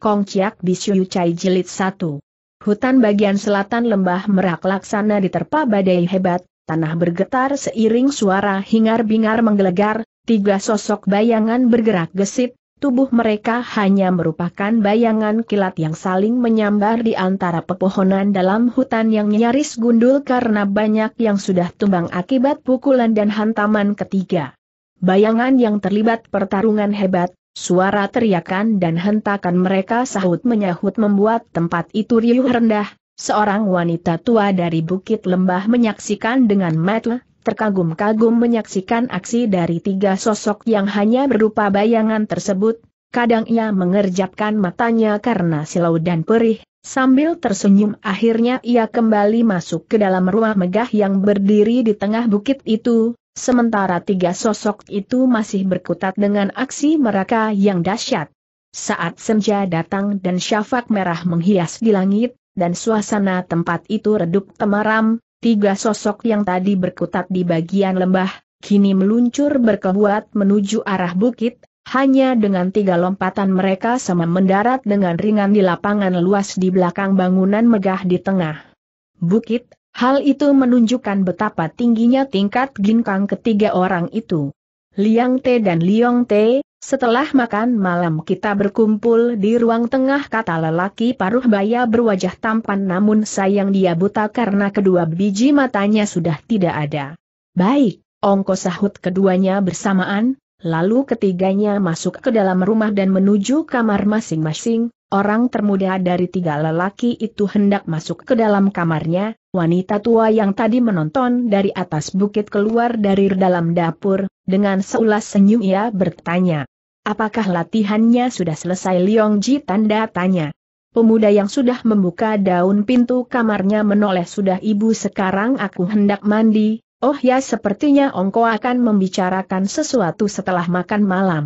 Kong Chiak Bisyu Chai Jilid 1. Hutan bagian selatan lembah merak laksana diterpa badai hebat, tanah bergetar seiring suara hingar-bingar menggelegar, tiga sosok bayangan bergerak gesit, tubuh mereka hanya merupakan bayangan kilat yang saling menyambar di antara pepohonan dalam hutan yang nyaris gundul karena banyak yang sudah tumbang akibat pukulan dan hantaman ketiga. Bayangan yang terlibat pertarungan hebat, Suara teriakan dan hentakan mereka sahut menyahut membuat tempat itu riuh rendah, seorang wanita tua dari bukit lembah menyaksikan dengan mata terkagum-kagum menyaksikan aksi dari tiga sosok yang hanya berupa bayangan tersebut, kadang ia mengerjapkan matanya karena silau dan perih, sambil tersenyum akhirnya ia kembali masuk ke dalam rumah megah yang berdiri di tengah bukit itu, Sementara tiga sosok itu masih berkutat dengan aksi mereka yang dahsyat. Saat senja datang dan syafak merah menghias di langit, dan suasana tempat itu redup temaram, tiga sosok yang tadi berkutat di bagian lembah, kini meluncur berkebuat menuju arah bukit, hanya dengan tiga lompatan mereka sama mendarat dengan ringan di lapangan luas di belakang bangunan megah di tengah. Bukit, Hal itu menunjukkan betapa tingginya tingkat ginkang ketiga orang itu. Liang Te dan Liong Te, setelah makan malam kita berkumpul di ruang tengah kata lelaki paruh baya berwajah tampan namun sayang dia buta karena kedua biji matanya sudah tidak ada. Baik, ongko sahut keduanya bersamaan, lalu ketiganya masuk ke dalam rumah dan menuju kamar masing-masing, orang termuda dari tiga lelaki itu hendak masuk ke dalam kamarnya, wanita tua yang tadi menonton dari atas bukit keluar dari dalam dapur, dengan seulas senyum ia bertanya. Apakah latihannya sudah selesai Liong Ji tanda tanya. Pemuda yang sudah membuka daun pintu kamarnya menoleh sudah ibu sekarang aku hendak mandi, Oh ya sepertinya Ongko akan membicarakan sesuatu setelah makan malam.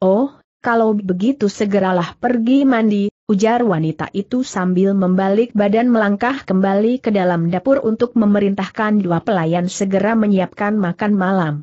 Oh, kalau begitu segeralah pergi mandi, ujar wanita itu sambil membalik badan melangkah kembali ke dalam dapur untuk memerintahkan dua pelayan segera menyiapkan makan malam.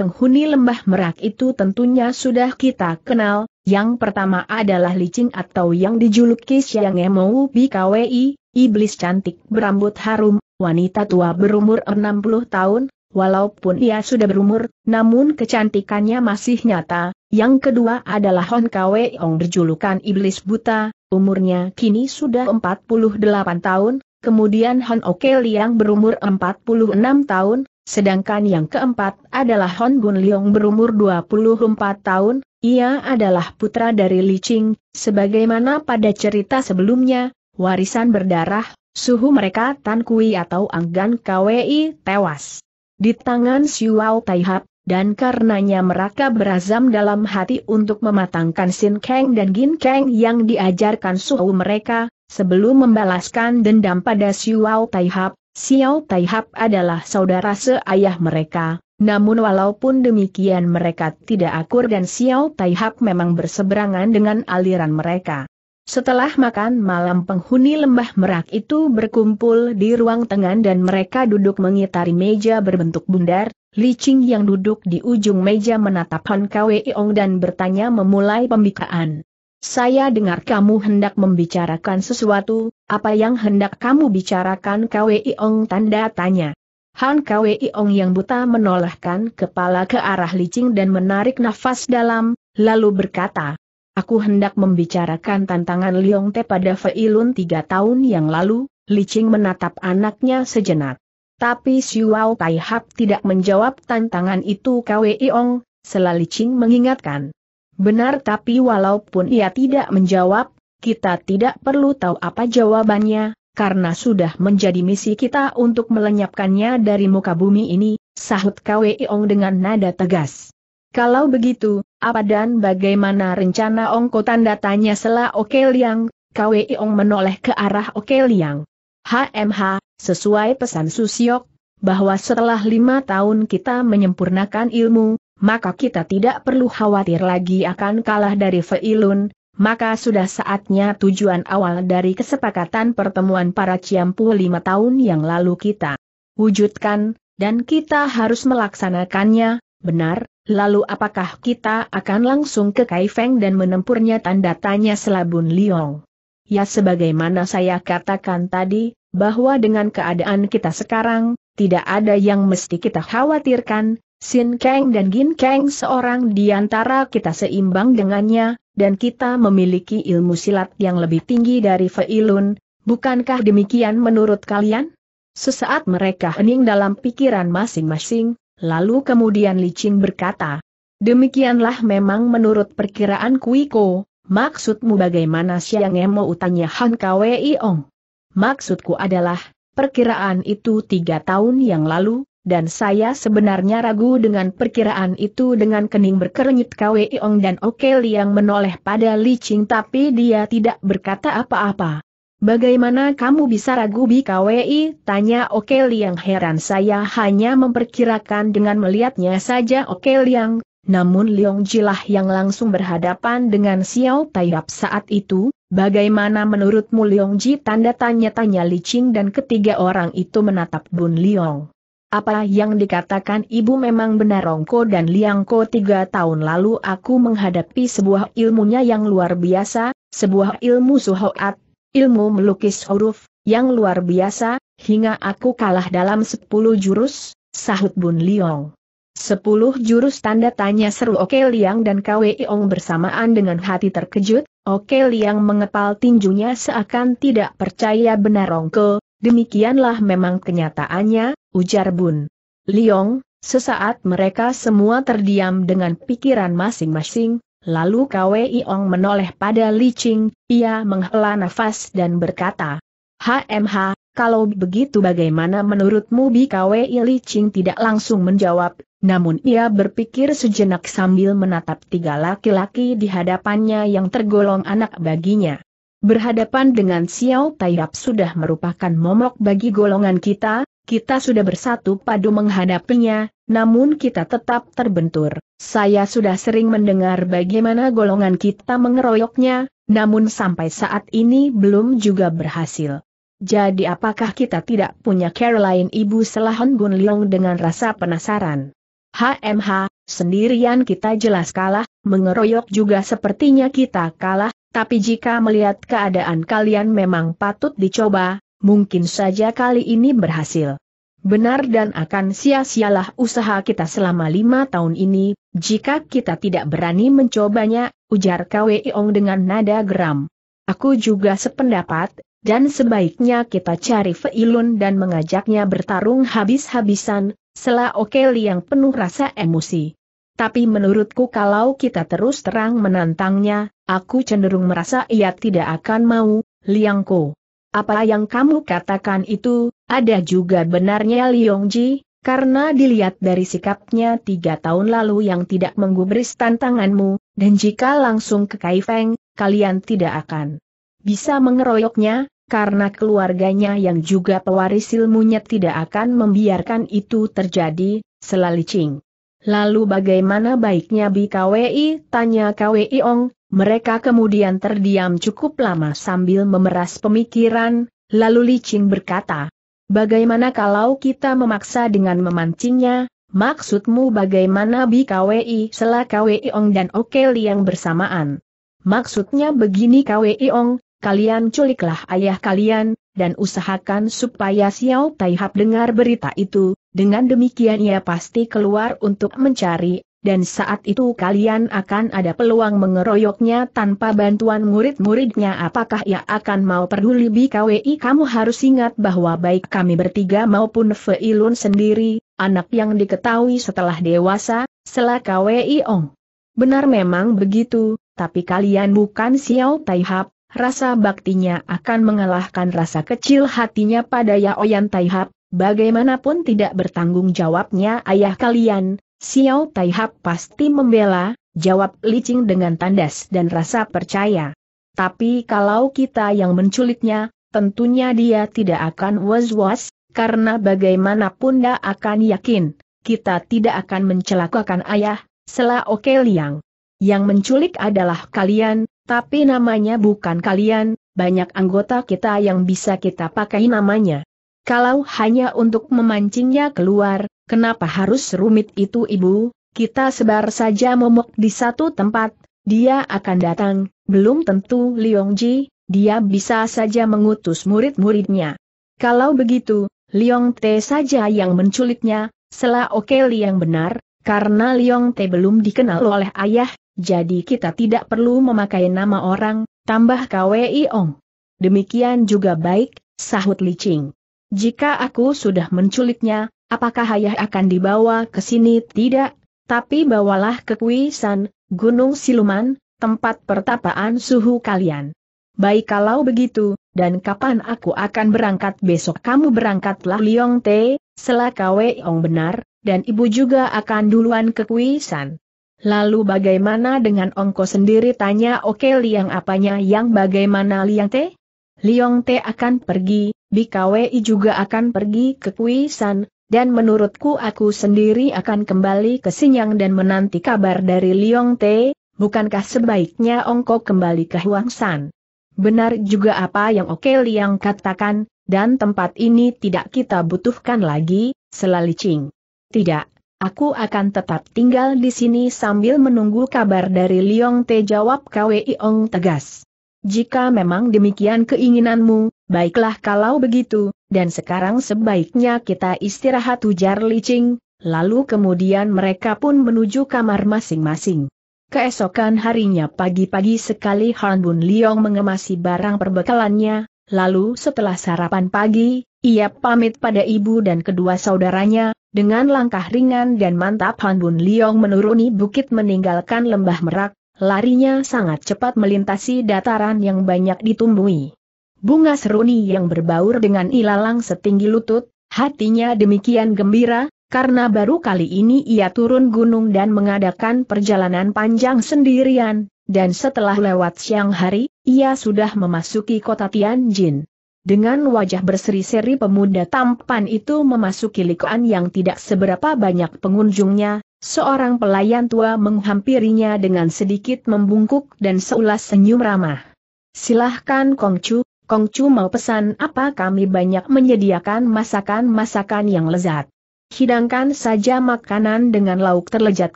Penghuni lembah merak itu tentunya sudah kita kenal, yang pertama adalah licin atau yang dijuluki Siang Emou BKWI, iblis cantik berambut harum, wanita tua berumur 60 tahun, walaupun ia sudah berumur, namun kecantikannya masih nyata, yang kedua adalah Hon Kwe Ong berjulukan Iblis Buta, Umurnya kini sudah 48 tahun, kemudian Hon Oke Liang berumur 46 tahun, sedangkan yang keempat adalah Hon Bun Liang berumur 24 tahun, ia adalah putra dari Li Qing, sebagaimana pada cerita sebelumnya, warisan berdarah, suhu mereka Tan Kui atau Anggan KWI tewas. Di tangan Xiao Taihap, dan karenanya mereka berazam dalam hati untuk mematangkan Sin Kang dan Gin Kang yang diajarkan suhu mereka, sebelum membalaskan dendam pada Xiao Taihap. Xiao Taihap adalah saudara seayah mereka, namun walaupun demikian mereka tidak akur dan Xiao Taihap memang berseberangan dengan aliran mereka. Setelah makan malam penghuni lembah merak itu berkumpul di ruang tengah dan mereka duduk mengitari meja berbentuk bundar, Li Qing yang duduk di ujung meja menatap Han Kwei Ong dan bertanya memulai pembicaraan. Saya dengar kamu hendak membicarakan sesuatu, apa yang hendak kamu bicarakan Kwei Ong tanda tanya. Han Kwei Ong yang buta menolehkan kepala ke arah Li Qing dan menarik nafas dalam, lalu berkata, Aku hendak membicarakan tantangan Liong Te pada Feilun tiga tahun yang lalu, Li menatap anaknya sejenak. Tapi Xiuao Tai Hap tidak menjawab tantangan itu Kwe Iong, selali Qing mengingatkan. Benar tapi walaupun ia tidak menjawab, kita tidak perlu tahu apa jawabannya, karena sudah menjadi misi kita untuk melenyapkannya dari muka bumi ini, sahut Kwe Iong dengan nada tegas. Kalau begitu, apa dan bagaimana rencana Ongko tanda tanya sela Oke Liang, KWI Ong menoleh ke arah Oke Liang. HMH, sesuai pesan Susiok, bahwa setelah lima tahun kita menyempurnakan ilmu, maka kita tidak perlu khawatir lagi akan kalah dari Feilun, maka sudah saatnya tujuan awal dari kesepakatan pertemuan para Ciampu lima tahun yang lalu kita wujudkan, dan kita harus melaksanakannya, benar, Lalu apakah kita akan langsung ke Kaifeng dan menempurnya tanda tanya selabun Liong? Ya sebagaimana saya katakan tadi, bahwa dengan keadaan kita sekarang, tidak ada yang mesti kita khawatirkan, Sin Kang dan Gin Kang seorang di antara kita seimbang dengannya, dan kita memiliki ilmu silat yang lebih tinggi dari Feilun, bukankah demikian menurut kalian? Sesaat mereka hening dalam pikiran masing-masing, Lalu kemudian Li Qing berkata, Demikianlah memang menurut perkiraan Kuiko, maksudmu bagaimana siang emo utanya Han Kwei Ong? Maksudku adalah, perkiraan itu tiga tahun yang lalu, dan saya sebenarnya ragu dengan perkiraan itu dengan kening berkernyit Kwei Ong dan Oke Liang menoleh pada Li Qing tapi dia tidak berkata apa-apa. Bagaimana kamu bisa ragu BKWI? Tanya Oke Liang heran saya hanya memperkirakan dengan melihatnya saja Oke Liang, namun Liong Jilah yang langsung berhadapan dengan Xiao Taiyap saat itu, bagaimana menurutmu Liong Ji? Tanda tanya-tanya Qing dan ketiga orang itu menatap Bun Liong. Apa yang dikatakan ibu memang benar Rongko dan Liangko tiga tahun lalu aku menghadapi sebuah ilmunya yang luar biasa, sebuah ilmu suhoat ilmu melukis huruf, yang luar biasa, hingga aku kalah dalam sepuluh jurus, sahut Bun Liong. Sepuluh jurus tanda tanya seru Oke Liang dan Kwe Ong bersamaan dengan hati terkejut, Oke Liang mengepal tinjunya seakan tidak percaya benar Rongko, demikianlah memang kenyataannya, ujar Bun. Liong, sesaat mereka semua terdiam dengan pikiran masing-masing, Lalu Kwei Ong menoleh pada Li Ching, ia menghela nafas dan berkata, HMH, kalau begitu bagaimana menurutmu Bi Kwei Li Ching tidak langsung menjawab, namun ia berpikir sejenak sambil menatap tiga laki-laki di hadapannya yang tergolong anak baginya. Berhadapan dengan Xiao Taiyap sudah merupakan momok bagi golongan kita, kita sudah bersatu padu menghadapinya, namun kita tetap terbentur. Saya sudah sering mendengar bagaimana golongan kita mengeroyoknya, namun sampai saat ini belum juga berhasil. Jadi apakah kita tidak punya Caroline Ibu Selahon Leong dengan rasa penasaran? HMH, sendirian kita jelas kalah, mengeroyok juga sepertinya kita kalah, tapi jika melihat keadaan kalian memang patut dicoba, Mungkin saja kali ini berhasil. Benar dan akan sia-sialah usaha kita selama lima tahun ini, jika kita tidak berani mencobanya, ujar Kwe Ong dengan nada geram. Aku juga sependapat, dan sebaiknya kita cari Feilun dan mengajaknya bertarung habis-habisan, sela okeli yang penuh rasa emosi. Tapi menurutku kalau kita terus terang menantangnya, aku cenderung merasa ia tidak akan mau, Liangko. Apa yang kamu katakan itu, ada juga benarnya Liongji, karena dilihat dari sikapnya tiga tahun lalu yang tidak menggubris tantanganmu, dan jika langsung ke Kaifeng, kalian tidak akan bisa mengeroyoknya, karena keluarganya yang juga pewaris ilmunya tidak akan membiarkan itu terjadi, selalicing. Lalu bagaimana baiknya BKWI? Tanya KWI Ong, mereka kemudian terdiam cukup lama sambil memeras pemikiran, lalu licin berkata, Bagaimana kalau kita memaksa dengan memancingnya, Maksudmu bagaimana BKWI selah KWI Ong dan Okeli yang bersamaan? Maksudnya begini KWI Ong, kalian culiklah ayah kalian, dan usahakan supaya Xiao Taihap dengar berita itu, dengan demikian ia pasti keluar untuk mencari dan saat itu kalian akan ada peluang mengeroyoknya tanpa bantuan murid-muridnya apakah ia akan mau peduli BKWI kamu harus ingat bahwa baik kami bertiga maupun Feilun sendiri, anak yang diketahui setelah dewasa, selah KWI Ong. Benar memang begitu, tapi kalian bukan Xiao Taihap, rasa baktinya akan mengalahkan rasa kecil hatinya pada Yaoyan Taihap, bagaimanapun tidak bertanggung jawabnya ayah kalian, Xiao Taihap pasti membela, jawab licing dengan tandas dan rasa percaya. Tapi kalau kita yang menculiknya, tentunya dia tidak akan was-was, karena bagaimanapun dia akan yakin, kita tidak akan mencelakakan ayah, Sela Oke Liang. Yang menculik adalah kalian, tapi namanya bukan kalian, banyak anggota kita yang bisa kita pakai namanya. Kalau hanya untuk memancingnya keluar, kenapa harus rumit itu ibu, kita sebar saja momok di satu tempat, dia akan datang, belum tentu Ji, dia bisa saja mengutus murid-muridnya. Kalau begitu, Liong Te saja yang menculiknya, selah oke yang benar, karena Liong Te belum dikenal oleh ayah, jadi kita tidak perlu memakai nama orang, tambah KWI Ong. Demikian juga baik, sahut Li Qing. Jika aku sudah menculiknya, Apakah ayah akan dibawa ke sini? Tidak, tapi bawalah ke Kuisan, Gunung Siluman, tempat pertapaan suhu kalian. Baik kalau begitu, dan kapan aku akan berangkat besok? Kamu berangkatlah Liong Te, selakawe Weong benar, dan ibu juga akan duluan ke Kuisan. Lalu bagaimana dengan Ongko sendiri tanya oke okay, Liang apanya yang bagaimana Liang Te? Liang Te akan pergi, Bikawi juga akan pergi ke Kuisan, dan menurutku aku sendiri akan kembali ke Sinyang dan menanti kabar dari Liong Te, bukankah sebaiknya Ongko kembali ke Huang San? Benar juga apa yang Oke Liang katakan, dan tempat ini tidak kita butuhkan lagi, Selali Ching. Tidak, aku akan tetap tinggal di sini sambil menunggu kabar dari Liong Te jawab Kwei Ong tegas. Jika memang demikian keinginanmu, Baiklah kalau begitu, dan sekarang sebaiknya kita istirahat ujar licing, lalu kemudian mereka pun menuju kamar masing-masing. Keesokan harinya pagi-pagi sekali Han Bun Liong mengemasi barang perbekalannya, lalu setelah sarapan pagi, ia pamit pada ibu dan kedua saudaranya, dengan langkah ringan dan mantap Han Bun Liong menuruni bukit meninggalkan lembah merak, larinya sangat cepat melintasi dataran yang banyak ditumbuhi. Bunga seruni yang berbaur dengan ilalang setinggi lutut, hatinya demikian gembira, karena baru kali ini ia turun gunung dan mengadakan perjalanan panjang sendirian, dan setelah lewat siang hari, ia sudah memasuki kota Tianjin. Dengan wajah berseri-seri pemuda tampan itu memasuki likuan yang tidak seberapa banyak pengunjungnya, seorang pelayan tua menghampirinya dengan sedikit membungkuk dan seulas senyum ramah. Silahkan Kongcu, Kongcu mau pesan apa kami banyak menyediakan masakan-masakan yang lezat. Hidangkan saja makanan dengan lauk terlejat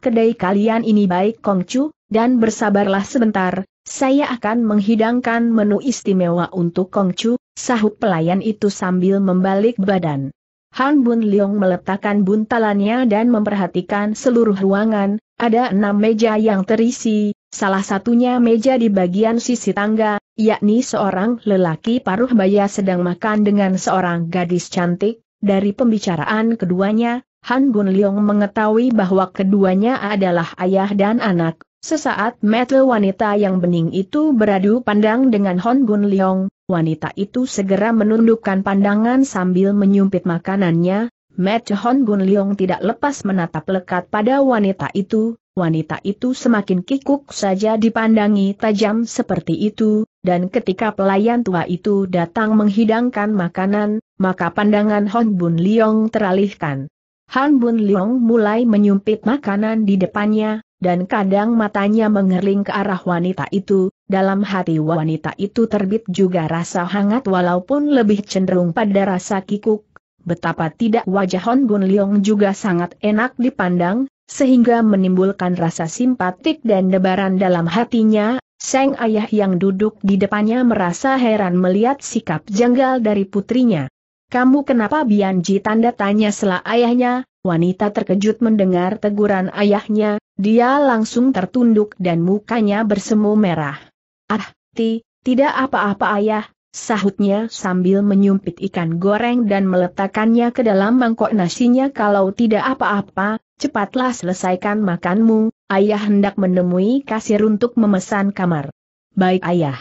kedai kalian ini baik Kongcu, dan bersabarlah sebentar, saya akan menghidangkan menu istimewa untuk Kongcu, sahut pelayan itu sambil membalik badan. Han Bun Leong meletakkan buntalannya dan memperhatikan seluruh ruangan, ada enam meja yang terisi, salah satunya meja di bagian sisi tangga, yakni seorang lelaki paruh baya sedang makan dengan seorang gadis cantik, dari pembicaraan keduanya, Han Gun Leong mengetahui bahwa keduanya adalah ayah dan anak, sesaat metal wanita yang bening itu beradu pandang dengan Han Gun Leong, wanita itu segera menundukkan pandangan sambil menyumpit makanannya, Mat Hon Gun Leong tidak lepas menatap lekat pada wanita itu, wanita itu semakin kikuk saja dipandangi tajam seperti itu, dan ketika pelayan tua itu datang menghidangkan makanan, maka pandangan Hon Bun Liong teralihkan. Han Bun Liong mulai menyumpit makanan di depannya, dan kadang matanya mengerling ke arah wanita itu, dalam hati wanita itu terbit juga rasa hangat walaupun lebih cenderung pada rasa kikuk. Betapa tidak wajah Hon Bun Leong juga sangat enak dipandang, sehingga menimbulkan rasa simpatik dan debaran dalam hatinya, Sang ayah yang duduk di depannya merasa heran melihat sikap janggal dari putrinya. Kamu kenapa Bianji tanda tanya setelah ayahnya, wanita terkejut mendengar teguran ayahnya, dia langsung tertunduk dan mukanya bersemu merah. Ah, ti, tidak apa-apa ayah, sahutnya sambil menyumpit ikan goreng dan meletakkannya ke dalam mangkok nasinya kalau tidak apa-apa, cepatlah selesaikan makanmu, Ayah hendak menemui kasir untuk memesan kamar. Baik ayah.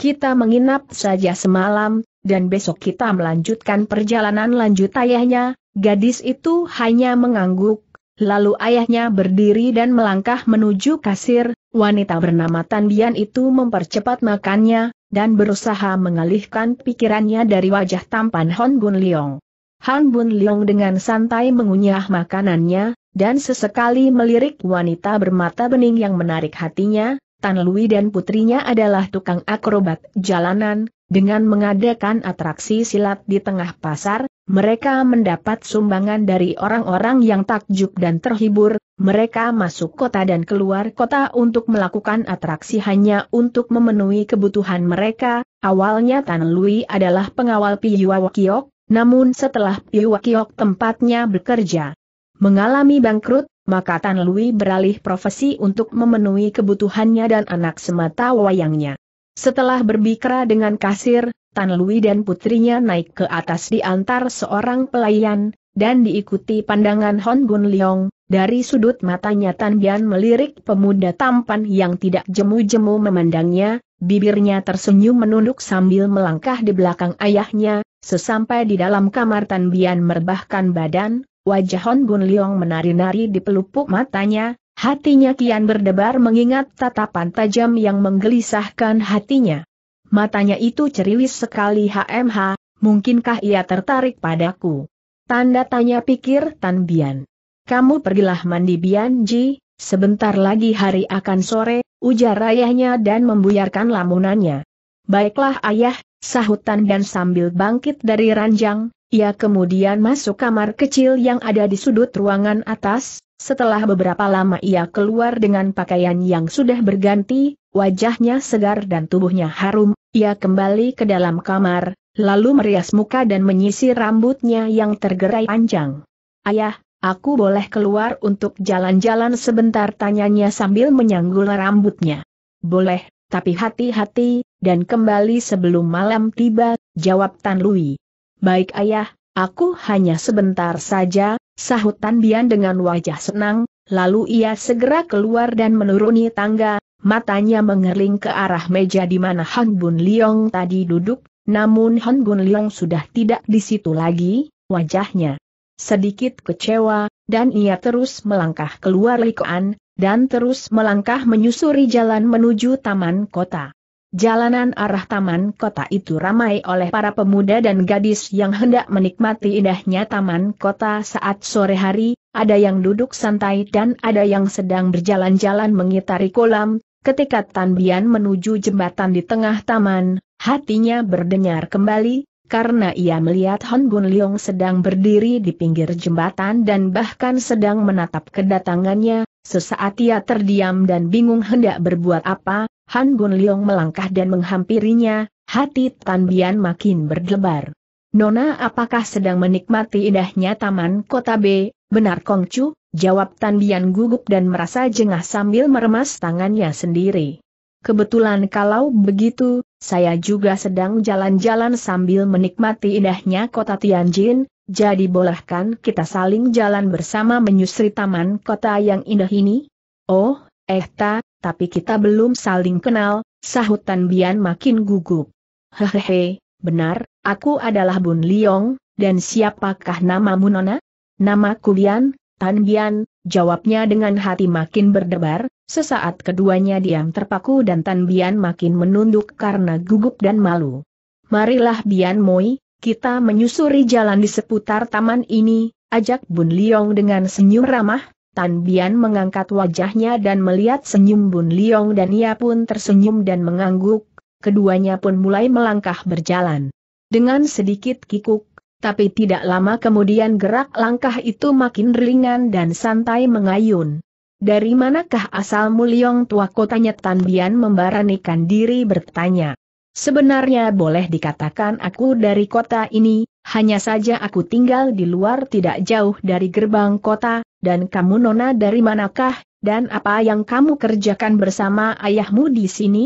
Kita menginap saja semalam, dan besok kita melanjutkan perjalanan lanjut ayahnya, gadis itu hanya mengangguk, lalu ayahnya berdiri dan melangkah menuju kasir, wanita bernama Tandian itu mempercepat makannya, dan berusaha mengalihkan pikirannya dari wajah tampan Hon Bun Leong. Han Bun Leong dengan santai mengunyah makanannya, dan sesekali melirik wanita bermata bening yang menarik hatinya, Tan Lui dan putrinya adalah tukang akrobat jalanan, dengan mengadakan atraksi silat di tengah pasar, mereka mendapat sumbangan dari orang-orang yang takjub dan terhibur, mereka masuk kota dan keluar kota untuk melakukan atraksi hanya untuk memenuhi kebutuhan mereka, awalnya Tan Lui adalah pengawal Piyuwa Kiok, namun setelah Piyuwa Kiok tempatnya bekerja, mengalami bangkrut, maka Tan Lui beralih profesi untuk memenuhi kebutuhannya dan anak semata wayangnya. Setelah berbicara dengan kasir, Tan Lui dan putrinya naik ke atas diantar seorang pelayan, dan diikuti pandangan Hon Gun Leong, dari sudut matanya Tan Bian melirik pemuda tampan yang tidak jemu-jemu memandangnya, bibirnya tersenyum menunduk sambil melangkah di belakang ayahnya, sesampai di dalam kamar Tan Bian merbahkan badan, Wajah Hon Bun Leong menari-nari di pelupuk matanya, hatinya kian berdebar mengingat tatapan tajam yang menggelisahkan hatinya. Matanya itu ceriwis sekali HMH, mungkinkah ia tertarik padaku? Tanda tanya pikir Tan Bian. Kamu pergilah mandi Bian Ji, sebentar lagi hari akan sore, ujar ayahnya dan membuyarkan lamunannya. Baiklah ayah, sahutan dan sambil bangkit dari ranjang, ia kemudian masuk kamar kecil yang ada di sudut ruangan atas, setelah beberapa lama ia keluar dengan pakaian yang sudah berganti, wajahnya segar dan tubuhnya harum, ia kembali ke dalam kamar, lalu merias muka dan menyisir rambutnya yang tergerai panjang. Ayah, aku boleh keluar untuk jalan-jalan sebentar tanyanya sambil menyanggul rambutnya. Boleh, tapi hati-hati, dan kembali sebelum malam tiba, jawab Tan Lui. Baik ayah, aku hanya sebentar saja, sahut Tan Bian dengan wajah senang, lalu ia segera keluar dan menuruni tangga, matanya mengerling ke arah meja di mana Han Bun Liong tadi duduk, namun Han Bun Liong sudah tidak di situ lagi, wajahnya sedikit kecewa, dan ia terus melangkah keluar Likuan, dan terus melangkah menyusuri jalan menuju taman kota. Jalanan arah taman kota itu ramai oleh para pemuda dan gadis yang hendak menikmati indahnya taman kota saat sore hari, ada yang duduk santai dan ada yang sedang berjalan-jalan mengitari kolam, ketika Tan Bian menuju jembatan di tengah taman, hatinya berdenyar kembali, karena ia melihat Hon Bun Leong sedang berdiri di pinggir jembatan dan bahkan sedang menatap kedatangannya, sesaat ia terdiam dan bingung hendak berbuat apa, Han Bun Leong melangkah dan menghampirinya, hati Tan Bian makin berdebar. Nona apakah sedang menikmati indahnya Taman Kota B, benar Kong Chu? Jawab Tan Bian gugup dan merasa jengah sambil meremas tangannya sendiri. Kebetulan kalau begitu, saya juga sedang jalan-jalan sambil menikmati indahnya kota Tianjin, jadi bolehkan kita saling jalan bersama menyusuri taman kota yang indah ini? Oh, eh ta, tapi kita belum saling kenal, sahut Tan Bian makin gugup. Hehehe, benar, aku adalah Bun Liong, dan siapakah namamu Nona? Namaku Bian, Tan Bian, jawabnya dengan hati makin berdebar, sesaat keduanya diam terpaku dan Tan Bian makin menunduk karena gugup dan malu. Marilah Bian Moi, kita menyusuri jalan di seputar taman ini, ajak Bun Liong dengan senyum ramah, Tan Bian mengangkat wajahnya dan melihat senyum Bun Liong dan ia pun tersenyum dan mengangguk, keduanya pun mulai melangkah berjalan. Dengan sedikit kikuk, tapi tidak lama kemudian gerak langkah itu makin ringan dan santai mengayun. Dari manakah asal Mulyong tua kotanya Tan Bian membaranikan diri bertanya. Sebenarnya boleh dikatakan aku dari kota ini, hanya saja aku tinggal di luar tidak jauh dari gerbang kota, dan kamu nona dari manakah, dan apa yang kamu kerjakan bersama ayahmu di sini?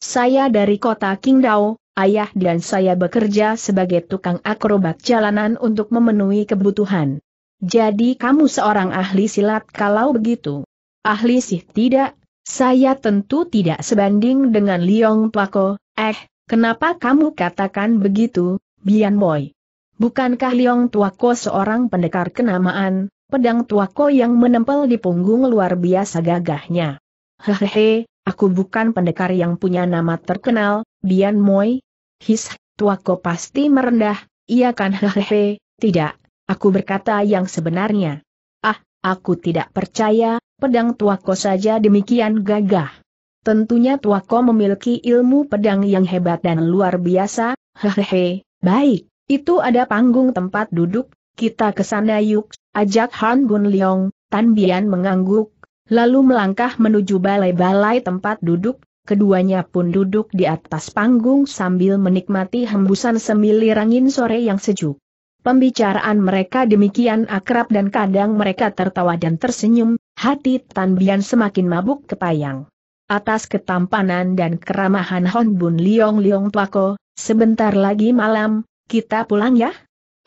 Saya dari kota Qingdao, ayah dan saya bekerja sebagai tukang akrobat jalanan untuk memenuhi kebutuhan. Jadi kamu seorang ahli silat kalau begitu. Ahli sih tidak, saya tentu tidak sebanding dengan Liong Plako, eh, kenapa kamu katakan begitu, Bian Boy? Bukankah Liong Tuako seorang pendekar kenamaan, pedang tuako yang menempel di punggung luar biasa gagahnya. Hehehe, aku bukan pendekar yang punya nama terkenal, Bian Moi. His, ko pasti merendah, iya kan hehehe, tidak, aku berkata yang sebenarnya. Ah, aku tidak percaya, pedang tuako saja demikian gagah. Tentunya tuako memiliki ilmu pedang yang hebat dan luar biasa, hehehe, baik, itu ada panggung tempat duduk, kita ke sana yuk, ajak Han Bun Leong, Tan Bian mengangguk, lalu melangkah menuju balai-balai tempat duduk, keduanya pun duduk di atas panggung sambil menikmati hembusan semilir angin sore yang sejuk. Pembicaraan mereka demikian akrab dan kadang mereka tertawa dan tersenyum, hati Tan Bian semakin mabuk kepayang. Atas ketampanan dan keramahan Hon Bun Liong Liong Tuako, sebentar lagi malam, kita pulang ya?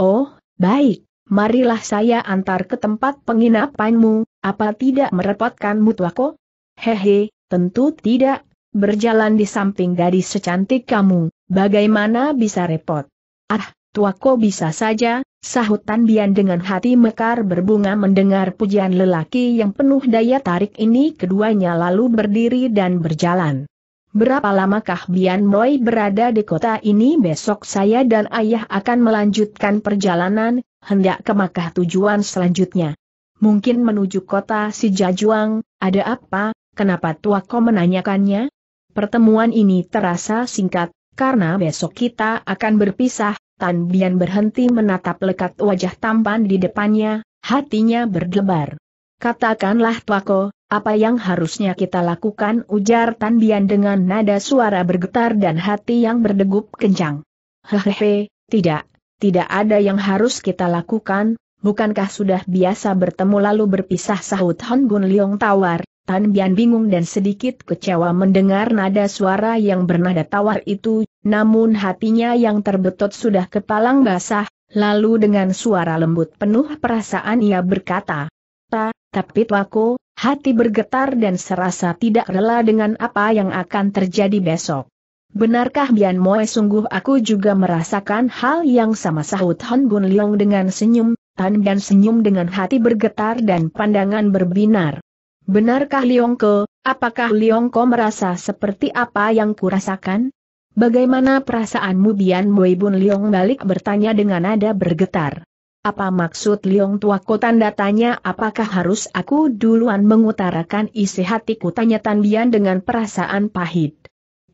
Oh, Baik, marilah saya antar ke tempat penginapanmu, apa tidak merepotkanmu tuako? Hehe, tentu tidak, berjalan di samping gadis secantik kamu, bagaimana bisa repot? Ah, tuako bisa saja, sahut Tanbian dengan hati mekar berbunga mendengar pujian lelaki yang penuh daya tarik ini keduanya lalu berdiri dan berjalan. Berapa lamakah Bian Moi berada di kota ini besok saya dan ayah akan melanjutkan perjalanan, hendak ke Makkah tujuan selanjutnya. Mungkin menuju kota si Jajuang, ada apa, kenapa tua tuaku menanyakannya? Pertemuan ini terasa singkat, karena besok kita akan berpisah, Tan Bian berhenti menatap lekat wajah tampan di depannya, hatinya berdebar. Katakanlah tuako, apa yang harusnya kita lakukan ujar Tan Bian dengan nada suara bergetar dan hati yang berdegup kencang. Hehehe, tidak, tidak ada yang harus kita lakukan, bukankah sudah biasa bertemu lalu berpisah sahut Hon Gun Leong tawar, Tan Bian bingung dan sedikit kecewa mendengar nada suara yang bernada tawar itu, namun hatinya yang terbetot sudah kepalang basah, lalu dengan suara lembut penuh perasaan ia berkata, Ta, tapi tuaku, Hati bergetar dan serasa tidak rela dengan apa yang akan terjadi besok. Benarkah Bian Moe sungguh aku juga merasakan hal yang sama sahut Han Gun Leong dengan senyum, Tan dan senyum dengan hati bergetar dan pandangan berbinar. Benarkah Leong Ke, apakah Leong Ko merasa seperti apa yang kurasakan? Bagaimana perasaanmu Bian Moe Bun Leong balik bertanya dengan nada bergetar. Apa maksud Liong Tuako tanda tanya apakah harus aku duluan mengutarakan isi hatiku tanya Tan Bian dengan perasaan pahit.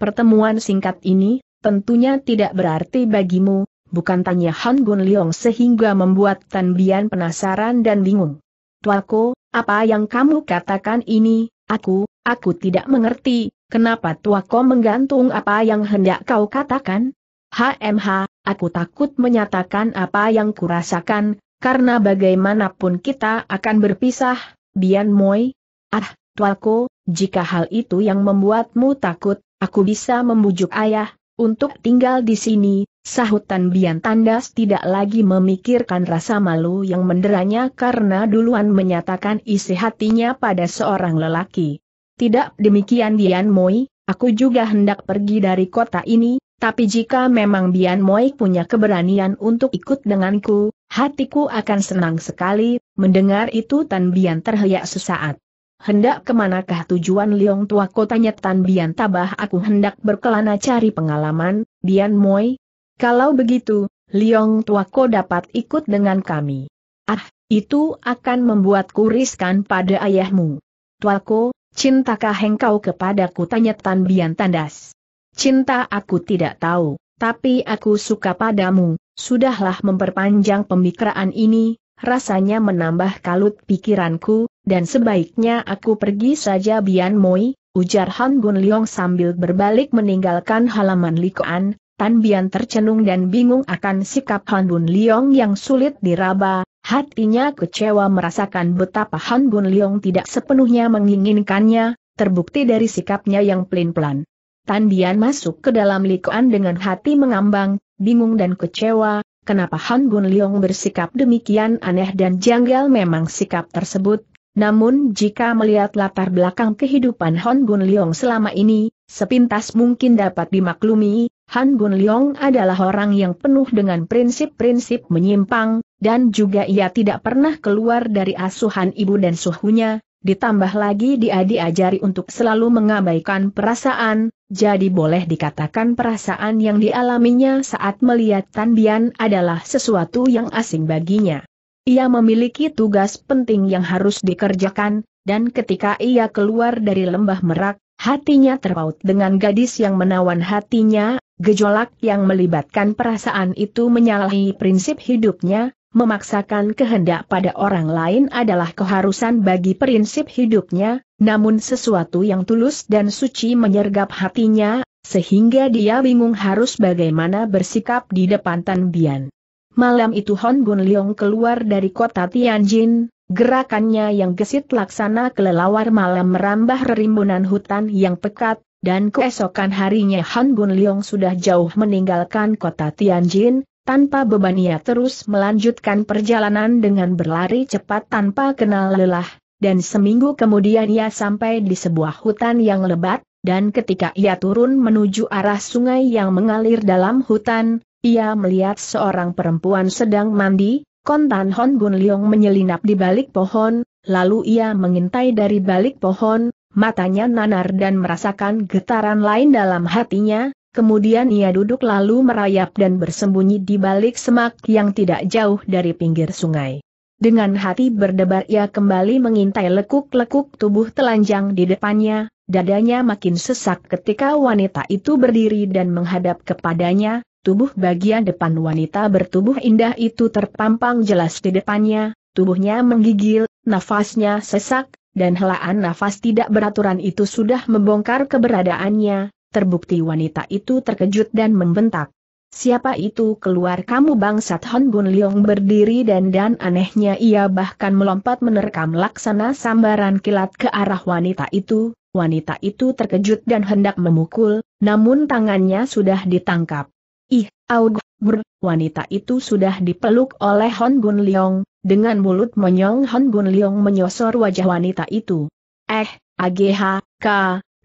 Pertemuan singkat ini, tentunya tidak berarti bagimu, bukan tanya Han Gun Liong sehingga membuat Tan Bian penasaran dan bingung. Tua Tuako, apa yang kamu katakan ini, aku, aku tidak mengerti, kenapa tua Tuako menggantung apa yang hendak kau katakan? HMH, aku takut menyatakan apa yang kurasakan, karena bagaimanapun kita akan berpisah, Bian Moi. Ah, tuaku, jika hal itu yang membuatmu takut, aku bisa membujuk ayah, untuk tinggal di sini, sahutan Bian Tandas tidak lagi memikirkan rasa malu yang menderanya karena duluan menyatakan isi hatinya pada seorang lelaki. Tidak demikian Bian Moi, aku juga hendak pergi dari kota ini, tapi jika memang Bian Moi punya keberanian untuk ikut denganku, hatiku akan senang sekali, mendengar itu Tan Bian terhayak sesaat. Hendak kemanakah tujuan Liong Tua kotanya Tan Bian tabah aku hendak berkelana cari pengalaman, Bian Moi? Kalau begitu, Liong Tua ko dapat ikut dengan kami. Ah, itu akan membuatku riskan pada ayahmu. Tua Ko, cintakah engkau kepadaku tanya Tan Bian tandas. Cinta aku tidak tahu, tapi aku suka padamu, sudahlah memperpanjang pemikiran ini, rasanya menambah kalut pikiranku, dan sebaiknya aku pergi saja Bian Moi, ujar Han Bun Leong sambil berbalik meninggalkan halaman Likuan, Tan Bian tercenung dan bingung akan sikap Han Bun Leong yang sulit diraba, hatinya kecewa merasakan betapa Han Bun Leong tidak sepenuhnya menginginkannya, terbukti dari sikapnya yang pelin-pelan. Tandian masuk ke dalam likuan dengan hati mengambang, bingung dan kecewa, kenapa Han Bun Leong bersikap demikian aneh dan janggal memang sikap tersebut, namun jika melihat latar belakang kehidupan Han Bun Leong selama ini, sepintas mungkin dapat dimaklumi, Han Bun Leong adalah orang yang penuh dengan prinsip-prinsip menyimpang, dan juga ia tidak pernah keluar dari asuhan ibu dan suhunya, Ditambah lagi dia diajari untuk selalu mengabaikan perasaan, jadi boleh dikatakan perasaan yang dialaminya saat melihat Tan Bian adalah sesuatu yang asing baginya. Ia memiliki tugas penting yang harus dikerjakan, dan ketika ia keluar dari lembah merak, hatinya terpaut dengan gadis yang menawan hatinya, gejolak yang melibatkan perasaan itu menyalahi prinsip hidupnya, Memaksakan kehendak pada orang lain adalah keharusan bagi prinsip hidupnya, namun sesuatu yang tulus dan suci menyergap hatinya, sehingga dia bingung harus bagaimana bersikap di depan Tan Bian. Malam itu Hon Bun Leong keluar dari kota Tianjin, gerakannya yang gesit laksana kelelawar malam merambah rimbunan hutan yang pekat, dan keesokan harinya Han Bun Leong sudah jauh meninggalkan kota Tianjin, tanpa beban ia terus melanjutkan perjalanan dengan berlari cepat tanpa kenal lelah, dan seminggu kemudian ia sampai di sebuah hutan yang lebat, dan ketika ia turun menuju arah sungai yang mengalir dalam hutan, ia melihat seorang perempuan sedang mandi, kontan Hon Gun Leong menyelinap di balik pohon, lalu ia mengintai dari balik pohon, matanya nanar dan merasakan getaran lain dalam hatinya, kemudian ia duduk lalu merayap dan bersembunyi di balik semak yang tidak jauh dari pinggir sungai. Dengan hati berdebar ia kembali mengintai lekuk-lekuk tubuh telanjang di depannya, dadanya makin sesak ketika wanita itu berdiri dan menghadap kepadanya, tubuh bagian depan wanita bertubuh indah itu terpampang jelas di depannya, tubuhnya menggigil, nafasnya sesak, dan helaan nafas tidak beraturan itu sudah membongkar keberadaannya, Terbukti wanita itu terkejut dan membentak. Siapa itu keluar kamu bangsat Hon Bun Leong berdiri dan dan anehnya ia bahkan melompat menerkam laksana sambaran kilat ke arah wanita itu, wanita itu terkejut dan hendak memukul, namun tangannya sudah ditangkap. Ih, aug, brr, wanita itu sudah dipeluk oleh Hon Bun Leong, dengan mulut monyong Hon Bun Leong menyosor wajah wanita itu. Eh, AGH, K,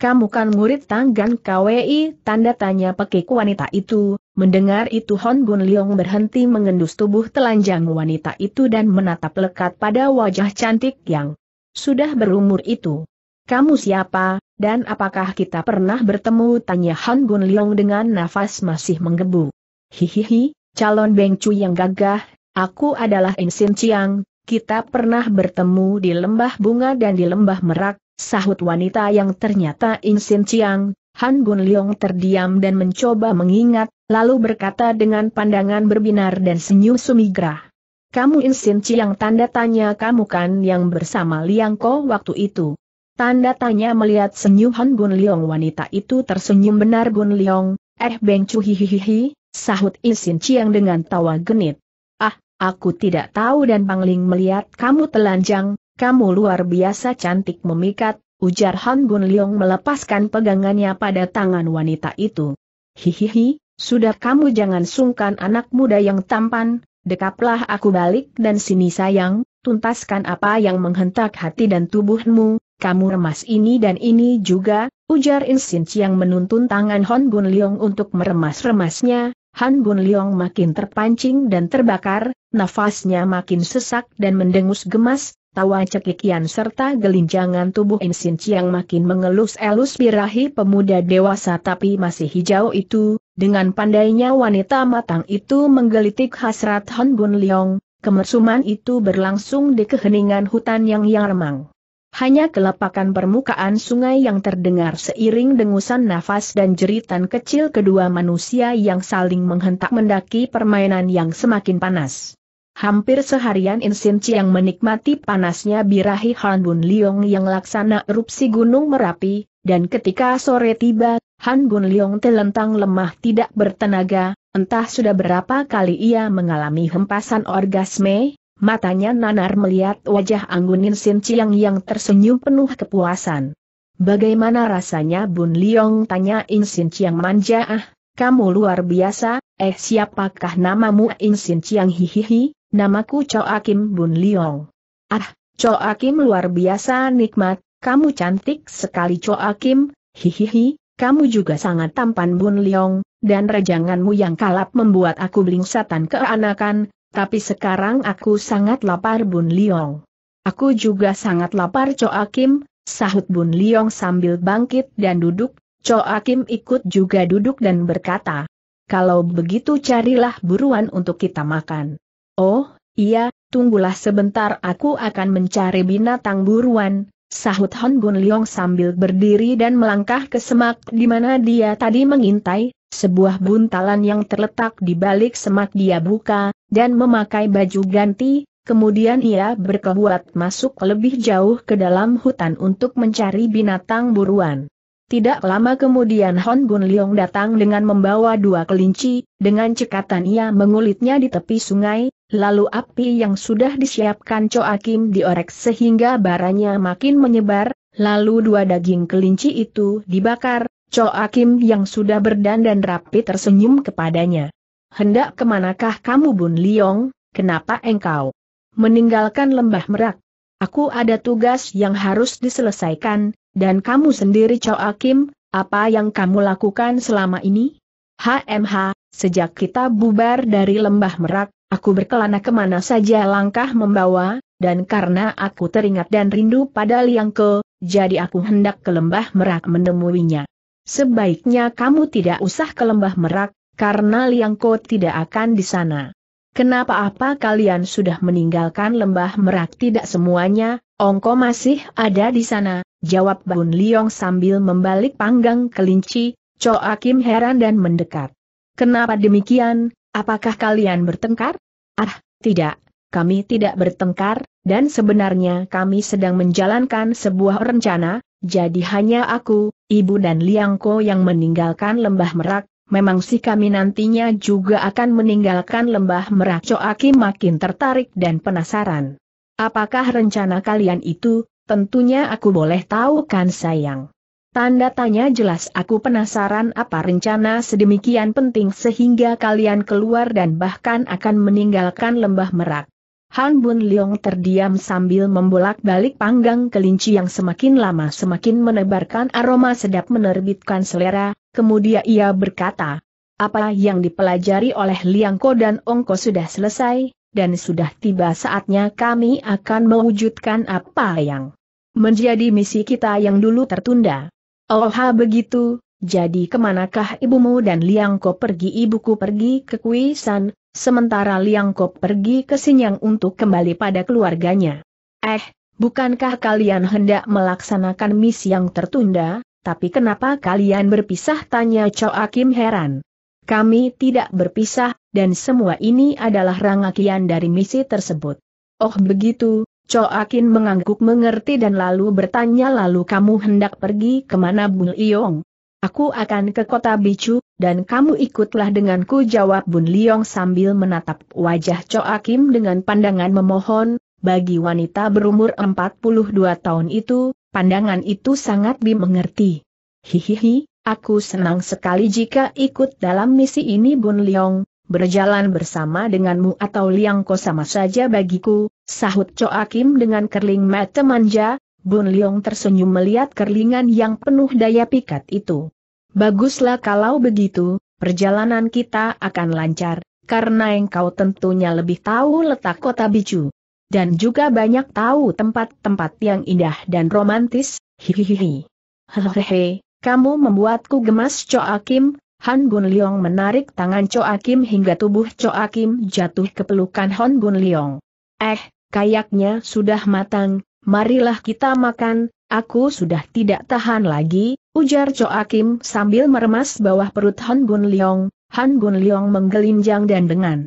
kamu kan murid Tanggan KWI, tanda tanya pekik wanita itu, mendengar itu Hon Bun Leong berhenti mengendus tubuh telanjang wanita itu dan menatap lekat pada wajah cantik yang sudah berumur itu. Kamu siapa, dan apakah kita pernah bertemu tanya Hon Bun Leong dengan nafas masih menggebu. Hihihi, calon bengcu yang gagah, aku adalah Insin Chiang, kita pernah bertemu di lembah bunga dan di lembah merak, Sahut wanita yang ternyata Insin Chiang, Han Gun Leong terdiam dan mencoba mengingat, lalu berkata dengan pandangan berbinar dan senyum sumigrah. Kamu Insin Chiang tanda tanya kamu kan yang bersama Liang Ko waktu itu. Tanda tanya melihat senyum Han Gun Leong wanita itu tersenyum benar Gun Leong, eh Beng Chu hihihihi, sahut Insin Ciang dengan tawa genit. Ah, aku tidak tahu dan Pangling melihat kamu telanjang, kamu luar biasa cantik memikat, ujar Han Bun Leong melepaskan pegangannya pada tangan wanita itu. Hihihi, sudah kamu jangan sungkan anak muda yang tampan, dekaplah aku balik dan sini sayang, tuntaskan apa yang menghentak hati dan tubuhmu, kamu remas ini dan ini juga, ujar Insin yang menuntun tangan Han Bun Leong untuk meremas-remasnya, Han Bun Leong makin terpancing dan terbakar, nafasnya makin sesak dan mendengus gemas, tawa cekikian serta gelinjangan tubuh Insin yang makin mengelus-elus birahi pemuda dewasa tapi masih hijau itu, dengan pandainya wanita matang itu menggelitik hasrat Han Bun Leong, kemersuman itu berlangsung di keheningan hutan yang yarmang. Hanya kelapakan permukaan sungai yang terdengar seiring dengusan nafas dan jeritan kecil kedua manusia yang saling menghentak mendaki permainan yang semakin panas. Hampir seharian Insin Chiang menikmati panasnya birahi Han Bun Liong yang laksana erupsi Gunung Merapi, dan ketika sore tiba, Han Bun Liong telentang lemah tidak bertenaga, entah sudah berapa kali ia mengalami hempasan orgasme, matanya nanar melihat wajah Anggun Insin Chiang yang tersenyum penuh kepuasan. Bagaimana rasanya Bun Liong tanya Insin Chiang manja ah, kamu luar biasa, eh siapakah namamu Insin Chiang hihihi, Namaku Choa Kim Bun Liong. Ah, Choa Kim luar biasa nikmat, kamu cantik sekali Choa Kim, hihihi, kamu juga sangat tampan Bun Liong, dan rejanganmu yang kalap membuat aku belingsatan keanakan, tapi sekarang aku sangat lapar Bun Liong. Aku juga sangat lapar Choa Kim, sahut Bun Liong sambil bangkit dan duduk, Choa Kim ikut juga duduk dan berkata, kalau begitu carilah buruan untuk kita makan. Oh, iya, tunggulah sebentar aku akan mencari binatang buruan, sahut Hon Gun Leong sambil berdiri dan melangkah ke semak di mana dia tadi mengintai, sebuah buntalan yang terletak di balik semak dia buka, dan memakai baju ganti, kemudian ia berkebuat masuk lebih jauh ke dalam hutan untuk mencari binatang buruan. Tidak lama kemudian Hon Gun Leong datang dengan membawa dua kelinci, dengan cekatan ia mengulitnya di tepi sungai, Lalu api yang sudah disiapkan Coakim diorek sehingga baranya makin menyebar, lalu dua daging kelinci itu dibakar, Coakim yang sudah berdandan rapi tersenyum kepadanya. Hendak kemanakah kamu Bun Liong, kenapa engkau meninggalkan lembah merak? Aku ada tugas yang harus diselesaikan, dan kamu sendiri Coakim, apa yang kamu lakukan selama ini? HMH, sejak kita bubar dari lembah merak, Aku berkelana kemana saja langkah membawa, dan karena aku teringat dan rindu pada Liang Ke, jadi aku hendak ke lembah merak menemuinya. Sebaiknya kamu tidak usah ke lembah merak, karena Liang Ko tidak akan di sana. Kenapa apa kalian sudah meninggalkan lembah merak tidak semuanya, Ongko masih ada di sana, jawab Bun Liong sambil membalik panggang kelinci, Cho Akim heran dan mendekat. Kenapa demikian, apakah kalian bertengkar? Ah, tidak, kami tidak bertengkar, dan sebenarnya kami sedang menjalankan sebuah rencana, jadi hanya aku, ibu dan Liangko yang meninggalkan lembah merak, memang si kami nantinya juga akan meninggalkan lembah merak Coaki makin tertarik dan penasaran. Apakah rencana kalian itu, tentunya aku boleh tahu kan sayang. Tanda tanya jelas aku penasaran apa rencana sedemikian penting sehingga kalian keluar dan bahkan akan meninggalkan lembah merak. Han Bun Leong terdiam sambil membolak-balik panggang kelinci yang semakin lama semakin menebarkan aroma sedap menerbitkan selera, kemudian ia berkata, apa yang dipelajari oleh Liang Ko dan Ong Ko sudah selesai, dan sudah tiba saatnya kami akan mewujudkan apa yang menjadi misi kita yang dulu tertunda. Oha oh, begitu, jadi kemanakah ibumu dan Liangko pergi ibuku pergi ke Kuisan, sementara Liangko pergi ke Sinyang untuk kembali pada keluarganya. Eh, bukankah kalian hendak melaksanakan misi yang tertunda, tapi kenapa kalian berpisah tanya Choa Kim heran. Kami tidak berpisah, dan semua ini adalah rangkaian dari misi tersebut. Oh begitu, Coakin mengangguk mengerti dan lalu bertanya lalu kamu hendak pergi kemana Bun Liong? Aku akan ke kota Bicu, dan kamu ikutlah denganku jawab Bun Liong sambil menatap wajah Choakim dengan pandangan memohon, bagi wanita berumur 42 tahun itu, pandangan itu sangat dimengerti. Hihihi, aku senang sekali jika ikut dalam misi ini Bun Liong, berjalan bersama denganmu atau Liangko sama saja bagiku, sahut Coakim dengan kerling mata manja, Bun Liong tersenyum melihat kerlingan yang penuh daya pikat itu. Baguslah kalau begitu, perjalanan kita akan lancar, karena engkau tentunya lebih tahu letak kota Biju. Dan juga banyak tahu tempat-tempat yang indah dan romantis, hihihihi. Hehehe, kamu membuatku gemas Coakim, Han Gun Leong menarik tangan Cho Akim hingga tubuh Cho Akim jatuh ke pelukan Han Gun Leong. Eh, kayaknya sudah matang, marilah kita makan, aku sudah tidak tahan lagi, ujar Cho Akim sambil meremas bawah perut Han Gun Leong. Han Gun Leong menggelinjang dan dengan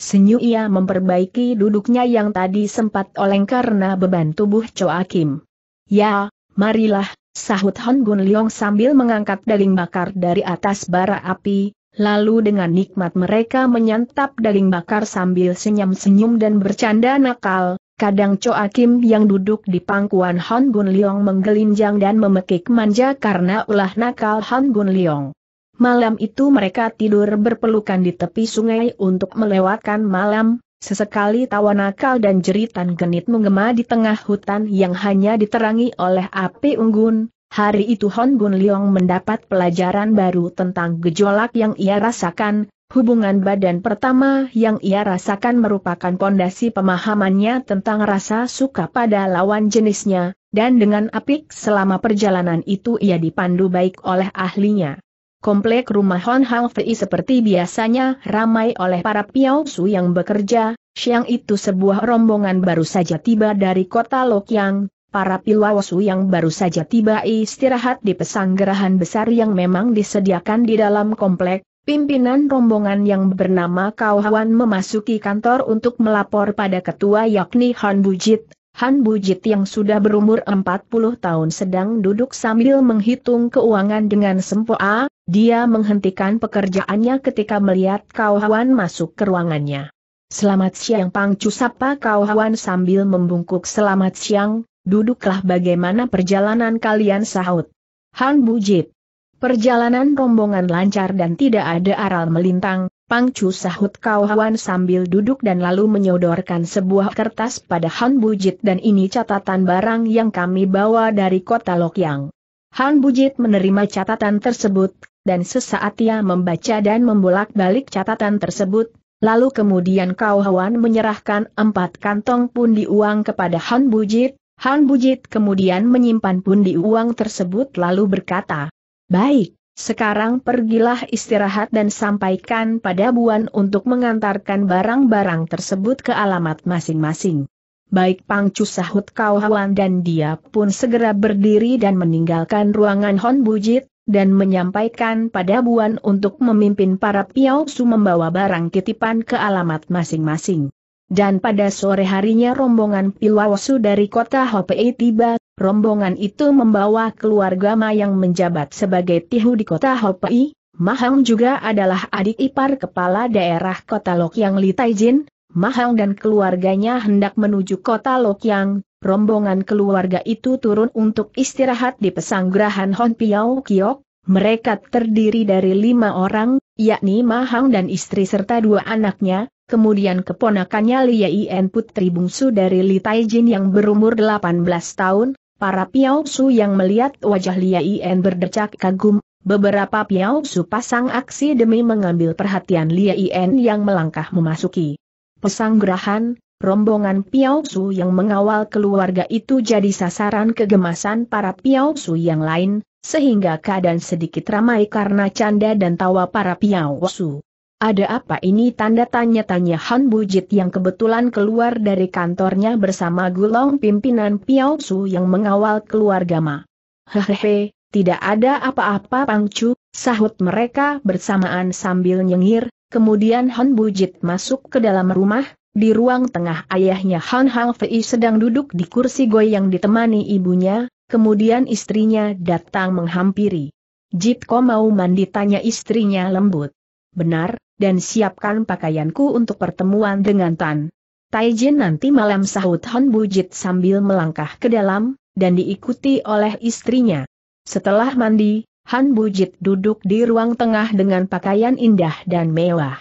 senyum ia memperbaiki duduknya yang tadi sempat oleng karena beban tubuh Cho Akim. Ya, marilah, Sahut Hon Bun Leong sambil mengangkat daging bakar dari atas bara api, lalu dengan nikmat mereka menyantap daging bakar sambil senyum-senyum dan bercanda nakal, Kadang Choa Kim yang duduk di pangkuan Han Gun Leong menggelinjang dan memekik manja karena ulah nakal Han Gun Leong. Malam itu mereka tidur berpelukan di tepi sungai untuk melewatkan malam, Sesekali tawa nakal dan jeritan genit menggema di tengah hutan yang hanya diterangi oleh api unggun, hari itu Hon Bun Leong mendapat pelajaran baru tentang gejolak yang ia rasakan, hubungan badan pertama yang ia rasakan merupakan pondasi pemahamannya tentang rasa suka pada lawan jenisnya, dan dengan apik selama perjalanan itu ia dipandu baik oleh ahlinya. Komplek rumah Hon Hang Fei seperti biasanya ramai oleh para piausu yang bekerja, siang itu sebuah rombongan baru saja tiba dari kota Lokyang, para piausu yang baru saja tiba istirahat di pesanggerahan besar yang memang disediakan di dalam komplek, Pimpinan rombongan yang bernama Kau memasuki kantor untuk melapor pada ketua yakni Han Bujit, Han Bujit yang sudah berumur 40 tahun sedang duduk sambil menghitung keuangan dengan sempoa, dia menghentikan pekerjaannya ketika melihat Kau masuk ke ruangannya. Selamat siang Pangcu sapa Kau sambil membungkuk selamat siang, duduklah bagaimana perjalanan kalian sahut. Han Bujit. Perjalanan rombongan lancar dan tidak ada aral melintang, Pangcu sahut kawan sambil duduk dan lalu menyodorkan sebuah kertas pada Han Bujit dan ini catatan barang yang kami bawa dari kota Lokyang. Han Bujit menerima catatan tersebut, dan sesaat ia membaca dan membolak-balik catatan tersebut, lalu kemudian kawan menyerahkan empat kantong pundi uang kepada Han Bujit, Han Bujit kemudian menyimpan pundi uang tersebut lalu berkata, Baik, sekarang pergilah istirahat dan sampaikan pada Buan untuk mengantarkan barang-barang tersebut ke alamat masing-masing. Baik Pangcu sahut Kau Hwan dan dia pun segera berdiri dan meninggalkan ruangan Hon Bujit, dan menyampaikan pada Buan untuk memimpin para Piausu membawa barang titipan ke alamat masing-masing. Dan pada sore harinya rombongan Su dari kota Hopei tiba Rombongan itu membawa keluarga Ma yang menjabat sebagai tihu di kota Hopi. Mahang juga adalah adik ipar kepala daerah kota Lokyang Li Taijin, Mahang dan keluarganya hendak menuju kota Lokyang, rombongan keluarga itu turun untuk istirahat di pesanggrahan Hon Piao Kiok, mereka terdiri dari lima orang, yakni Mahang dan istri serta dua anaknya, kemudian keponakannya Li Yien putri bungsu dari Li Taijin yang berumur 18 tahun, Para Su yang melihat wajah Lia Ien berdecak kagum, beberapa Su pasang aksi demi mengambil perhatian Lia Ien yang melangkah memasuki Pesanggerahan, rombongan Su yang mengawal keluarga itu jadi sasaran kegemasan para Su yang lain, sehingga keadaan sedikit ramai karena canda dan tawa para Piaoksu. Ada apa ini tanda tanya-tanya Han Bujit yang kebetulan keluar dari kantornya bersama gulong pimpinan Piao Su yang mengawal keluarga Ma. Hehehe, tidak ada apa-apa Pangcu, sahut mereka bersamaan sambil nyengir, kemudian Han Bujit masuk ke dalam rumah, di ruang tengah ayahnya Han Hang Fei sedang duduk di kursi goyang ditemani ibunya, kemudian istrinya datang menghampiri. Jit, kau mau mandi tanya istrinya lembut. Benar, dan siapkan pakaianku untuk pertemuan dengan Tan. Taijin nanti malam sahut Hon Bujit sambil melangkah ke dalam, dan diikuti oleh istrinya. Setelah mandi, Han Bujit duduk di ruang tengah dengan pakaian indah dan mewah.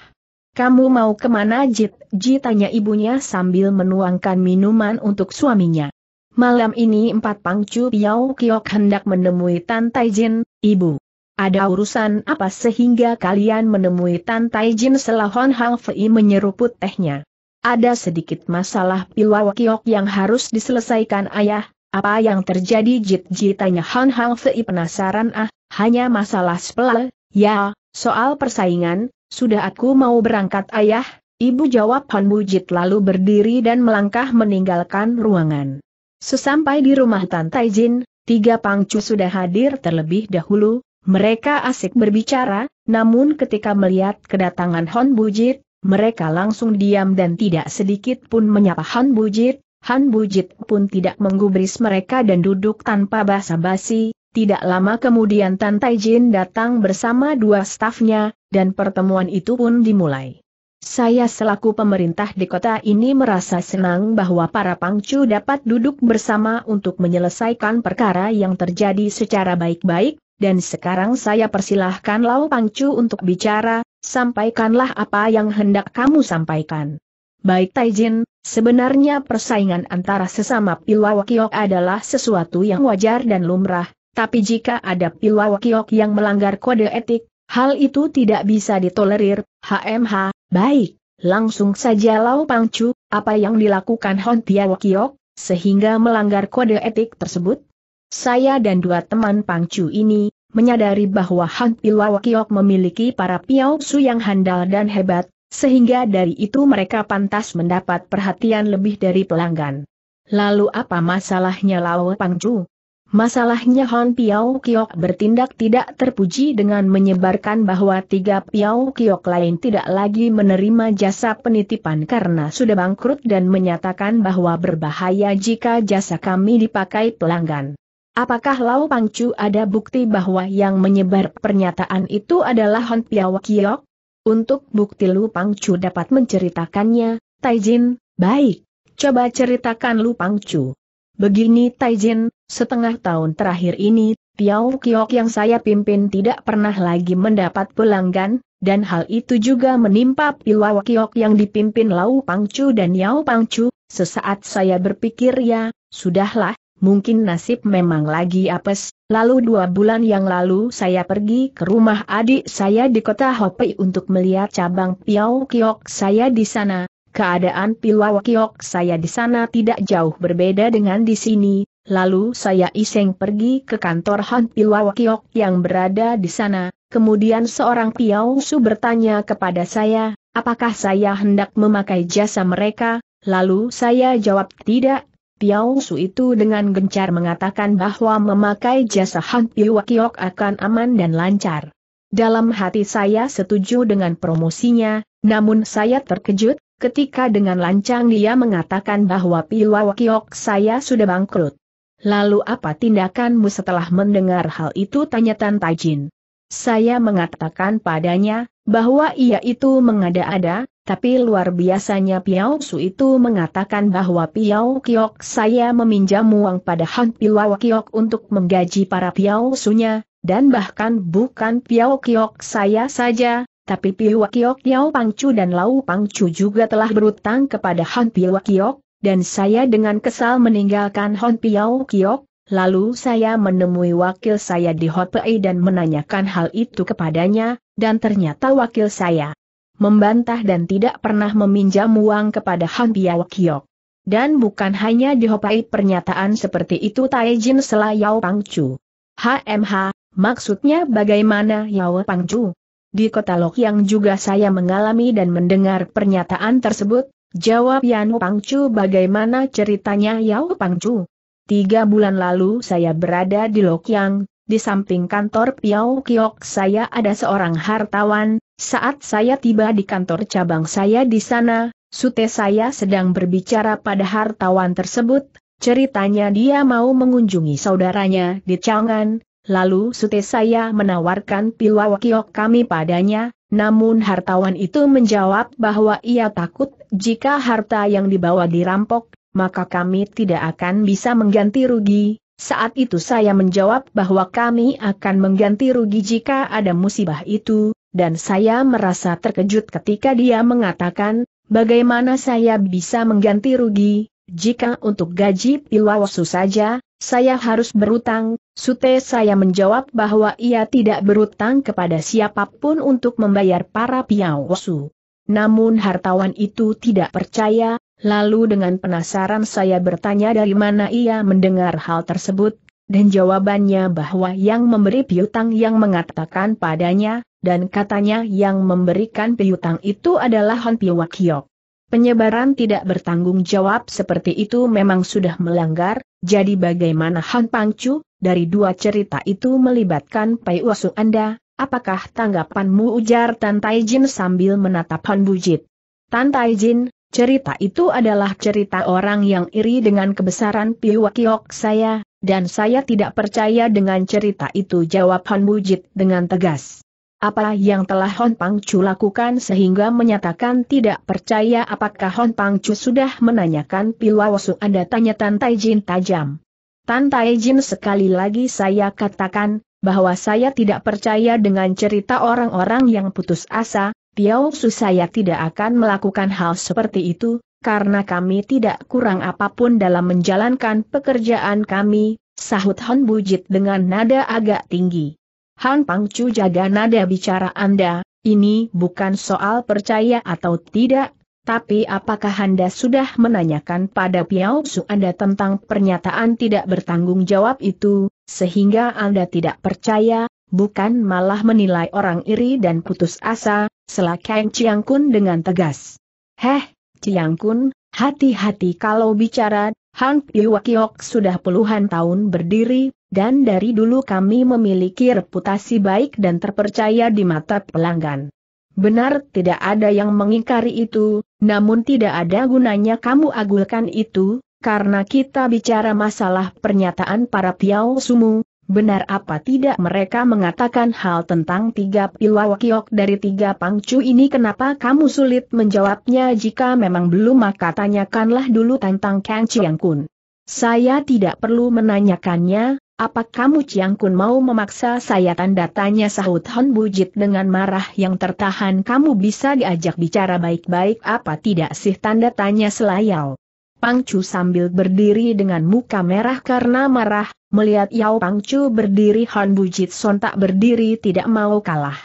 Kamu mau kemana Jit? Ji tanya ibunya sambil menuangkan minuman untuk suaminya. Malam ini empat pangcu Piao Kiok hendak menemui Tan Taijin, ibu. Ada urusan apa sehingga kalian menemui Tan Taijin Selahon Hang Fei menyeruput tehnya? Ada sedikit masalah Pilawakiok yang harus diselesaikan ayah, apa yang terjadi jit Jitanya tanya Han Hang Fei penasaran ah, hanya masalah sepele, ya, soal persaingan, sudah aku mau berangkat ayah, ibu jawab Han Bujit lalu berdiri dan melangkah meninggalkan ruangan. Sesampai di rumah Tan Jin, tiga pangcu sudah hadir terlebih dahulu, mereka asik berbicara, namun ketika melihat kedatangan Hon Bujit, mereka langsung diam dan tidak sedikit pun menyapa Han Bujit. Han Bujit pun tidak menggubris mereka dan duduk tanpa basa-basi. Tidak lama kemudian Tan Jin datang bersama dua stafnya, dan pertemuan itu pun dimulai. Saya selaku pemerintah di kota ini merasa senang bahwa para pangcu dapat duduk bersama untuk menyelesaikan perkara yang terjadi secara baik-baik, dan sekarang saya persilahkan Lau Pangcu untuk bicara, sampaikanlah apa yang hendak kamu sampaikan. Baik Taijin, sebenarnya persaingan antara sesama Pilwawakiok adalah sesuatu yang wajar dan lumrah, tapi jika ada Pilwawakiok yang melanggar kode etik, hal itu tidak bisa ditolerir, HMH, Baik, langsung saja Lau Pangcu, apa yang dilakukan Hon Tiaw Kiok, sehingga melanggar kode etik tersebut? Saya dan dua teman Pangcu ini, menyadari bahwa Hon Tiaw Kiok memiliki para Piao Su yang handal dan hebat, sehingga dari itu mereka pantas mendapat perhatian lebih dari pelanggan. Lalu apa masalahnya Lau Pangcu? Masalahnya Hon Piao Kiok bertindak tidak terpuji dengan menyebarkan bahwa tiga Piao Kiok lain tidak lagi menerima jasa penitipan karena sudah bangkrut dan menyatakan bahwa berbahaya jika jasa kami dipakai pelanggan. Apakah Lau Pangcu ada bukti bahwa yang menyebar pernyataan itu adalah Hon Piao Kiok? Untuk bukti Lu Pangcu dapat menceritakannya, Taijin, baik, coba ceritakan Lu Pangcu. Begini Taijin, Setengah tahun terakhir ini, piau Kiok yang saya pimpin tidak pernah lagi mendapat pelanggan, dan hal itu juga menimpa piau Kiok yang dipimpin Lau Pangcu dan Yao Pangcu, sesaat saya berpikir ya, sudahlah, mungkin nasib memang lagi apes. Lalu dua bulan yang lalu saya pergi ke rumah adik saya di kota Hopi untuk melihat cabang Piau Kiok saya di sana. Keadaan Pilau Kiok saya di sana tidak jauh berbeda dengan di sini, Lalu saya iseng pergi ke kantor Han Piwawakiok yang berada di sana, kemudian seorang Piausu Su bertanya kepada saya, apakah saya hendak memakai jasa mereka, lalu saya jawab tidak. Piausu Su itu dengan gencar mengatakan bahwa memakai jasa Han Piwakiok akan aman dan lancar. Dalam hati saya setuju dengan promosinya, namun saya terkejut, ketika dengan lancang dia mengatakan bahwa Piwakiok saya sudah bangkrut. Lalu apa tindakanmu setelah mendengar hal itu tanya Tan Tajin. Saya mengatakan padanya, bahwa ia itu mengada-ada, tapi luar biasanya Piao Su itu mengatakan bahwa Piao Kiok saya meminjam uang pada Han Piao Kiok untuk menggaji para Piao Su-nya, dan bahkan bukan Piao Kiok saya saja, tapi Piao Kiok Piao Pangcu dan Lau Pangcu juga telah berutang kepada Han Piao Kiok, dan saya dengan kesal meninggalkan Hon Piao Kiok, lalu saya menemui wakil saya di Hotpei dan menanyakan hal itu kepadanya, dan ternyata wakil saya membantah dan tidak pernah meminjam uang kepada Hon Piao Kiok. Dan bukan hanya di Hotpei pernyataan seperti itu Taijin Sela Yao Pangcu. HMH, maksudnya bagaimana Yao Pangcu? Di kota Lok yang juga saya mengalami dan mendengar pernyataan tersebut, Jawab Yan Pangcu bagaimana ceritanya Yao Pangcu? Tiga bulan lalu saya berada di Lokyang, di samping kantor Piao Kiok saya ada seorang hartawan, saat saya tiba di kantor cabang saya di sana, sute saya sedang berbicara pada hartawan tersebut, ceritanya dia mau mengunjungi saudaranya di Changan, lalu sute saya menawarkan Piao Kiok kami padanya, namun hartawan itu menjawab bahwa ia takut jika harta yang dibawa dirampok, maka kami tidak akan bisa mengganti rugi. Saat itu saya menjawab bahwa kami akan mengganti rugi jika ada musibah itu, dan saya merasa terkejut ketika dia mengatakan, bagaimana saya bisa mengganti rugi, jika untuk gaji pilwawasu saja, saya harus berutang, Sute saya menjawab bahwa ia tidak berutang kepada siapapun untuk membayar para piawasu. Namun hartawan itu tidak percaya, lalu dengan penasaran saya bertanya dari mana ia mendengar hal tersebut, dan jawabannya bahwa yang memberi piutang yang mengatakan padanya, dan katanya yang memberikan piutang itu adalah Hon Piwakyok. Penyebaran tidak bertanggung jawab seperti itu memang sudah melanggar, jadi bagaimana Han Pangcu, dari dua cerita itu melibatkan Pai Wasu Anda, Apakah tanggapanmu ujar Tan Jin sambil menatap Han Bujit? Tan Jin, cerita itu adalah cerita orang yang iri dengan kebesaran Piwakiok saya, dan saya tidak percaya dengan cerita itu jawab Han Bujit dengan tegas. Apa yang telah Hon Pangcu lakukan sehingga menyatakan tidak percaya apakah Hon Pangcu sudah menanyakan Piwawasu Anda tanya Tan Jin tajam. Tan Jin sekali lagi saya katakan, bahwa saya tidak percaya dengan cerita orang-orang yang putus asa, Piao Su saya tidak akan melakukan hal seperti itu, karena kami tidak kurang apapun dalam menjalankan pekerjaan kami, sahut Han Bujit dengan nada agak tinggi. Han Pangcu jaga nada bicara Anda, ini bukan soal percaya atau tidak, tapi apakah Anda sudah menanyakan pada Piao Su Anda tentang pernyataan tidak bertanggung jawab itu, sehingga Anda tidak percaya, bukan malah menilai orang iri dan putus asa, selakeng Chiang Kun dengan tegas. Heh, Chiang Kun, hati-hati kalau bicara, Han Piwakiok sudah puluhan tahun berdiri, dan dari dulu kami memiliki reputasi baik dan terpercaya di mata pelanggan. Benar tidak ada yang mengingkari itu, namun tidak ada gunanya kamu agulkan itu, karena kita bicara masalah pernyataan para Piao Sumu, benar apa tidak mereka mengatakan hal tentang tiga pilawakiok dari tiga pangcu ini kenapa kamu sulit menjawabnya jika memang belum maka tanyakanlah dulu tentang Kang Chiang Kun. Saya tidak perlu menanyakannya, apa kamu Chiang Kun mau memaksa saya tanda tanya sahut Hon Bujit dengan marah yang tertahan kamu bisa diajak bicara baik-baik apa tidak sih tanda tanya selayau. Pangcu sambil berdiri dengan muka merah karena marah, melihat Yao Pangcu berdiri Hon Bujit sontak berdiri tidak mau kalah.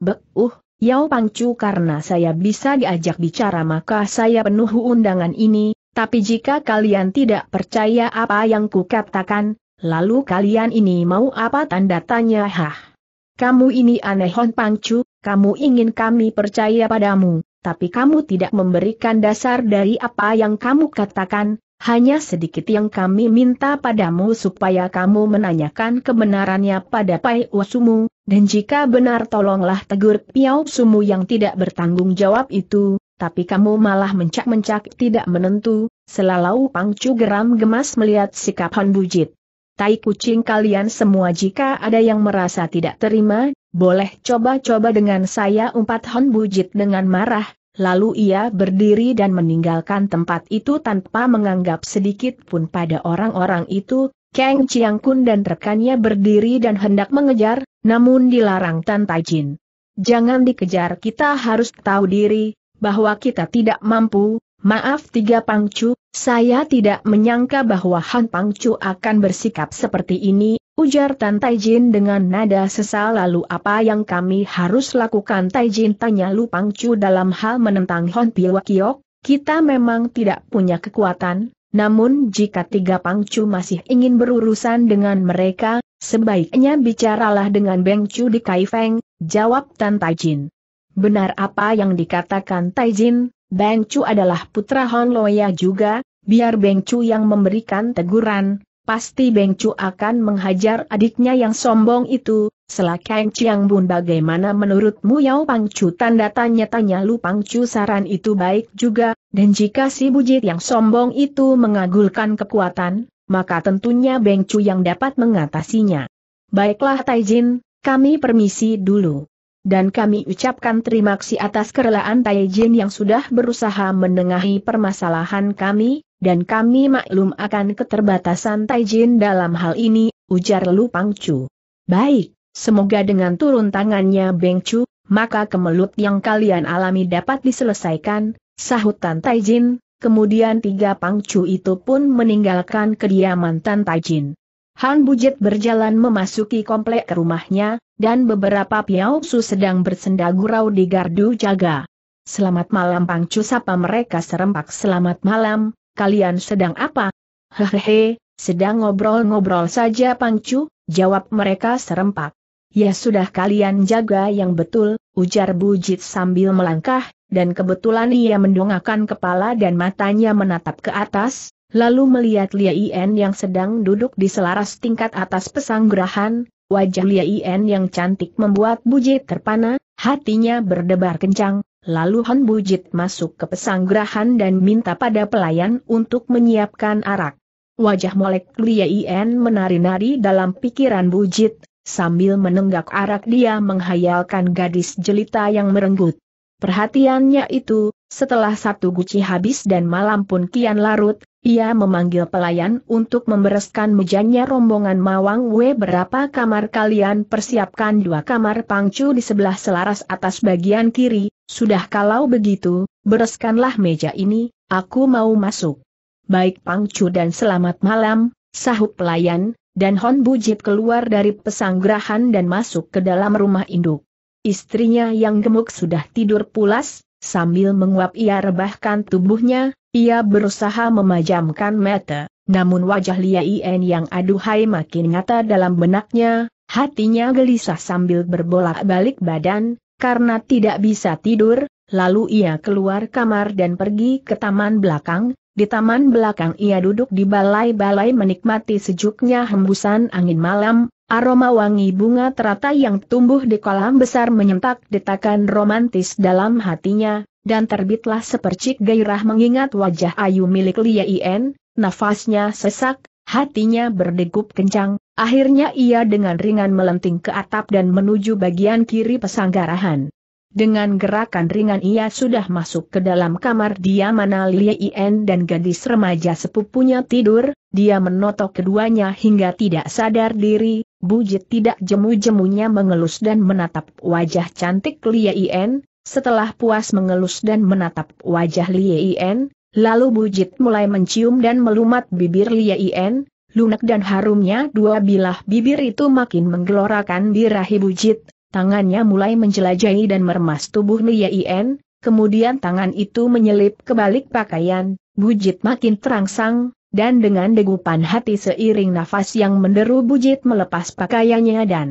Beuh, uh, Yao Pangcu karena saya bisa diajak bicara maka saya penuh undangan ini, tapi jika kalian tidak percaya apa yang kukatakan, Lalu kalian ini mau apa tanda tanya hah? Kamu ini aneh Hon Pangcu, kamu ingin kami percaya padamu, tapi kamu tidak memberikan dasar dari apa yang kamu katakan, hanya sedikit yang kami minta padamu supaya kamu menanyakan kebenarannya pada Pai Usumu, dan jika benar tolonglah tegur Piau Sumu yang tidak bertanggung jawab itu, tapi kamu malah mencak-mencak tidak menentu, selalu Pangcu geram gemas melihat sikap Hon Bujit tai kucing kalian semua jika ada yang merasa tidak terima, boleh coba-coba dengan saya umpat Hon Bujit dengan marah, lalu ia berdiri dan meninggalkan tempat itu tanpa menganggap sedikit pun pada orang-orang itu, Kang Chiang Kun dan rekannya berdiri dan hendak mengejar, namun dilarang Tan Tai Jin. Jangan dikejar kita harus tahu diri, bahwa kita tidak mampu, Maaf tiga pangcu, saya tidak menyangka bahwa Han Pangcu akan bersikap seperti ini, ujar Tan Taijin dengan nada sesal lalu apa yang kami harus lakukan Taijin tanya Lu Pangcu dalam hal menentang Hon Piwakiok, kita memang tidak punya kekuatan, namun jika tiga Pangcu masih ingin berurusan dengan mereka, sebaiknya bicaralah dengan Beng Chu di Kaifeng, jawab Tan Taijin. Benar apa yang dikatakan Taijin, Beng Chu adalah putra Hon Loya juga, biar Beng Chu yang memberikan teguran, pasti Beng Chu akan menghajar adiknya yang sombong itu, selakang Chiang Bun bagaimana menurutmu Yao Pang Chu tanda tanya-tanya Lu Pang Chu saran itu baik juga, dan jika si bujit yang sombong itu mengagulkan kekuatan, maka tentunya Beng Chu yang dapat mengatasinya. Baiklah Taijin, kami permisi dulu dan kami ucapkan terima kasih atas kerelaan Taijin yang sudah berusaha menengahi permasalahan kami, dan kami maklum akan keterbatasan Taijin dalam hal ini, ujar Lu Pangcu. Baik, semoga dengan turun tangannya Beng Chu, maka kemelut yang kalian alami dapat diselesaikan, Sahut Tan Taijin, kemudian tiga Pangcu itu pun meninggalkan kediaman Tan Taijin. Han Bujit berjalan memasuki komplek rumahnya, dan beberapa su sedang bersenda gurau di gardu jaga. Selamat malam Pangcu sapa mereka serempak selamat malam, kalian sedang apa? Hehehe, sedang ngobrol-ngobrol saja Pangcu, jawab mereka serempak. Ya sudah kalian jaga yang betul, ujar Bujit sambil melangkah, dan kebetulan ia mendongakkan kepala dan matanya menatap ke atas, lalu melihat Lia Ien yang sedang duduk di selaras tingkat atas pesanggerahan, wajah Lia Ien yang cantik membuat Bujit terpana, hatinya berdebar kencang, lalu Han Bujit masuk ke pesanggerahan dan minta pada pelayan untuk menyiapkan arak. Wajah molek Lia Ien menari-nari dalam pikiran Bujit, sambil menenggak arak dia menghayalkan gadis jelita yang merenggut. Perhatiannya itu, setelah satu guci habis dan malam pun kian larut, ia memanggil pelayan untuk membereskan mejanya rombongan Mawang Wei. berapa kamar kalian persiapkan dua kamar pangcu di sebelah selaras atas bagian kiri, sudah kalau begitu, bereskanlah meja ini, aku mau masuk. Baik pangcu dan selamat malam, sahut pelayan, dan Hon Bujit keluar dari pesanggrahan dan masuk ke dalam rumah induk. Istrinya yang gemuk sudah tidur pulas, sambil menguap ia rebahkan tubuhnya, ia berusaha memajamkan mata, namun wajah Lia Ien yang aduhai makin nyata dalam benaknya, hatinya gelisah sambil berbolak-balik badan, karena tidak bisa tidur, lalu ia keluar kamar dan pergi ke taman belakang, di taman belakang ia duduk di balai-balai menikmati sejuknya hembusan angin malam, Aroma wangi bunga teratai yang tumbuh di kolam besar menyentak detakan romantis dalam hatinya, dan terbitlah sepercik gairah mengingat wajah ayu milik Lia Ien, nafasnya sesak, hatinya berdegup kencang, akhirnya ia dengan ringan melenting ke atap dan menuju bagian kiri pesanggarahan. Dengan gerakan ringan ia sudah masuk ke dalam kamar dia mana Lie Ien dan gadis remaja sepupunya tidur, dia menotok keduanya hingga tidak sadar diri, bujit tidak jemu-jemunya mengelus dan menatap wajah cantik lia Ien, setelah puas mengelus dan menatap wajah lia Ien, lalu bujit mulai mencium dan melumat bibir lia Ien, lunak dan harumnya dua bilah bibir itu makin menggelorakan birahi bujit, tangannya mulai menjelajahi dan meremas tubuh Nia Ien, kemudian tangan itu menyelip ke balik pakaian, bujit makin terangsang, dan dengan degupan hati seiring nafas yang menderu bujit melepas pakaiannya dan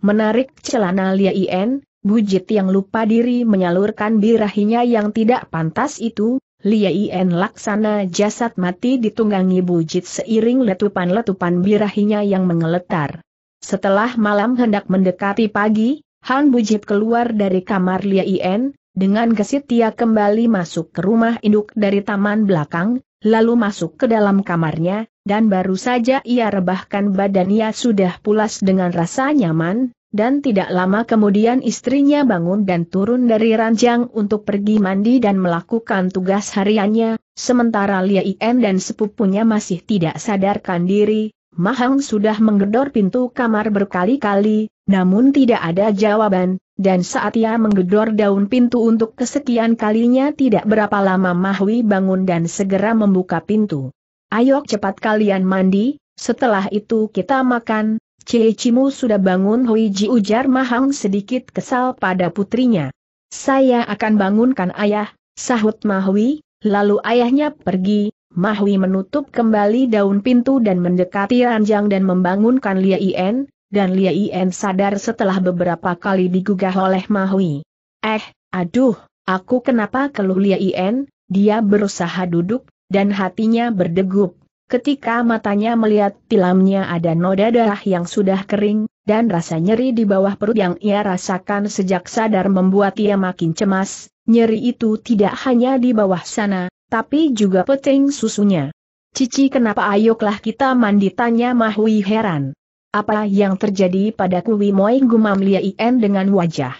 menarik celana Lia Ien, bujit yang lupa diri menyalurkan birahinya yang tidak pantas itu, Lia Ien laksana jasad mati ditunggangi bujit seiring letupan-letupan birahinya yang mengeletar. Setelah malam hendak mendekati pagi, Han Bujip keluar dari kamar Lia Ien, dengan gesit dia kembali masuk ke rumah induk dari taman belakang, lalu masuk ke dalam kamarnya, dan baru saja ia rebahkan badannya sudah pulas dengan rasa nyaman, dan tidak lama kemudian istrinya bangun dan turun dari ranjang untuk pergi mandi dan melakukan tugas hariannya, sementara Lia Ien dan sepupunya masih tidak sadarkan diri, Mahang sudah menggedor pintu kamar berkali-kali, namun tidak ada jawaban, dan saat ia menggedor daun pintu untuk kesekian kalinya tidak berapa lama Mahwi bangun dan segera membuka pintu. Ayo cepat kalian mandi, setelah itu kita makan, Ciecimu sudah bangun Hui ujar Mahang sedikit kesal pada putrinya. Saya akan bangunkan ayah, sahut Mahwi, lalu ayahnya pergi, Mahui menutup kembali daun pintu dan mendekati ranjang dan membangunkan Lia Ien, dan Lia Ien sadar setelah beberapa kali digugah oleh Mahui. Eh, aduh, aku kenapa keluh Lia Ien, dia berusaha duduk, dan hatinya berdegup. Ketika matanya melihat tilamnya ada noda darah yang sudah kering, dan rasa nyeri di bawah perut yang ia rasakan sejak sadar membuat ia makin cemas, nyeri itu tidak hanya di bawah sana, tapi juga peting susunya. Cici kenapa ayoklah kita mandi tanya Mahui heran. Apa yang terjadi pada Kuwi Moi gumam Lia dengan wajah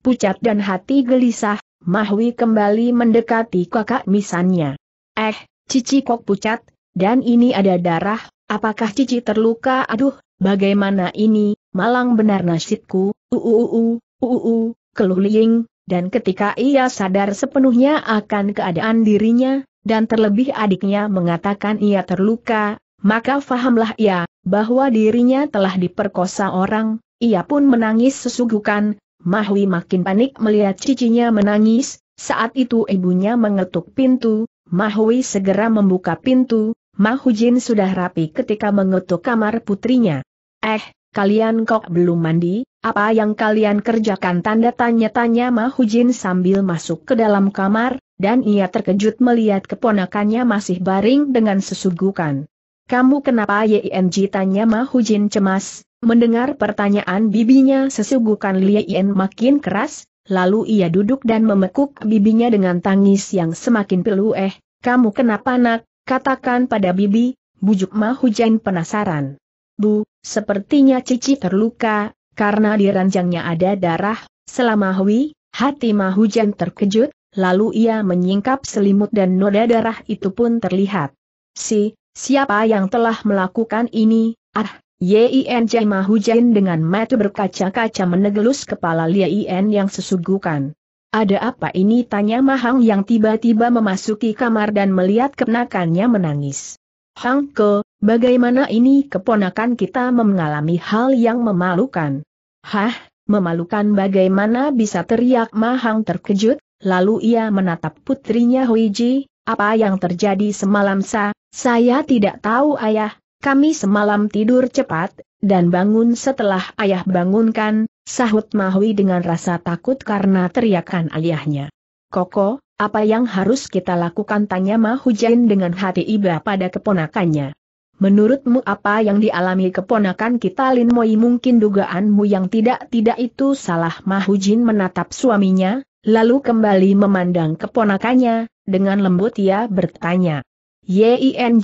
pucat dan hati gelisah, Mahui kembali mendekati kakak misannya. Eh, Cici kok pucat, dan ini ada darah, apakah Cici terluka aduh, bagaimana ini, malang benar nasibku, uuu, uuu, keluh liing, dan ketika ia sadar sepenuhnya akan keadaan dirinya, dan terlebih adiknya mengatakan ia terluka, maka fahamlah ia, bahwa dirinya telah diperkosa orang, ia pun menangis sesugukan, Mahwi makin panik melihat cicinya menangis, saat itu ibunya mengetuk pintu, Mahwi segera membuka pintu, Mahujin sudah rapi ketika mengetuk kamar putrinya. Eh, kalian kok belum mandi? Apa yang kalian kerjakan tanda tanya-tanya Mahujin sambil masuk ke dalam kamar, dan ia terkejut melihat keponakannya masih baring dengan sesugukan. Kamu kenapa YNG tanya Mahujin cemas, mendengar pertanyaan bibinya sesugukan Lien makin keras, lalu ia duduk dan memekuk bibinya dengan tangis yang semakin pilu eh, kamu kenapa nak, katakan pada bibi, bujuk Mahujin penasaran. Bu, sepertinya cici terluka, karena di ranjangnya ada darah, selama Hui, hati Mahujan terkejut, lalu ia menyingkap selimut dan noda darah itu pun terlihat. Si, siapa yang telah melakukan ini, ah, Jai Mahujan dengan mata berkaca-kaca menegelus kepala Lien yang sesugukan. Ada apa ini tanya Mahang yang tiba-tiba memasuki kamar dan melihat keponakannya menangis. Hang bagaimana ini keponakan kita mengalami hal yang memalukan? Hah, memalukan bagaimana bisa teriak Mahang terkejut, lalu ia menatap putrinya Huiji, apa yang terjadi semalam sa, saya tidak tahu ayah, kami semalam tidur cepat, dan bangun setelah ayah bangunkan, sahut Mahui dengan rasa takut karena teriakan ayahnya. Koko, apa yang harus kita lakukan tanya Mahujain dengan hati iba pada keponakannya. Menurutmu apa yang dialami keponakan kita Lin Moi mungkin dugaanmu yang tidak-tidak itu salah Mahujin menatap suaminya, lalu kembali memandang keponakannya, dengan lembut ia bertanya. Ying,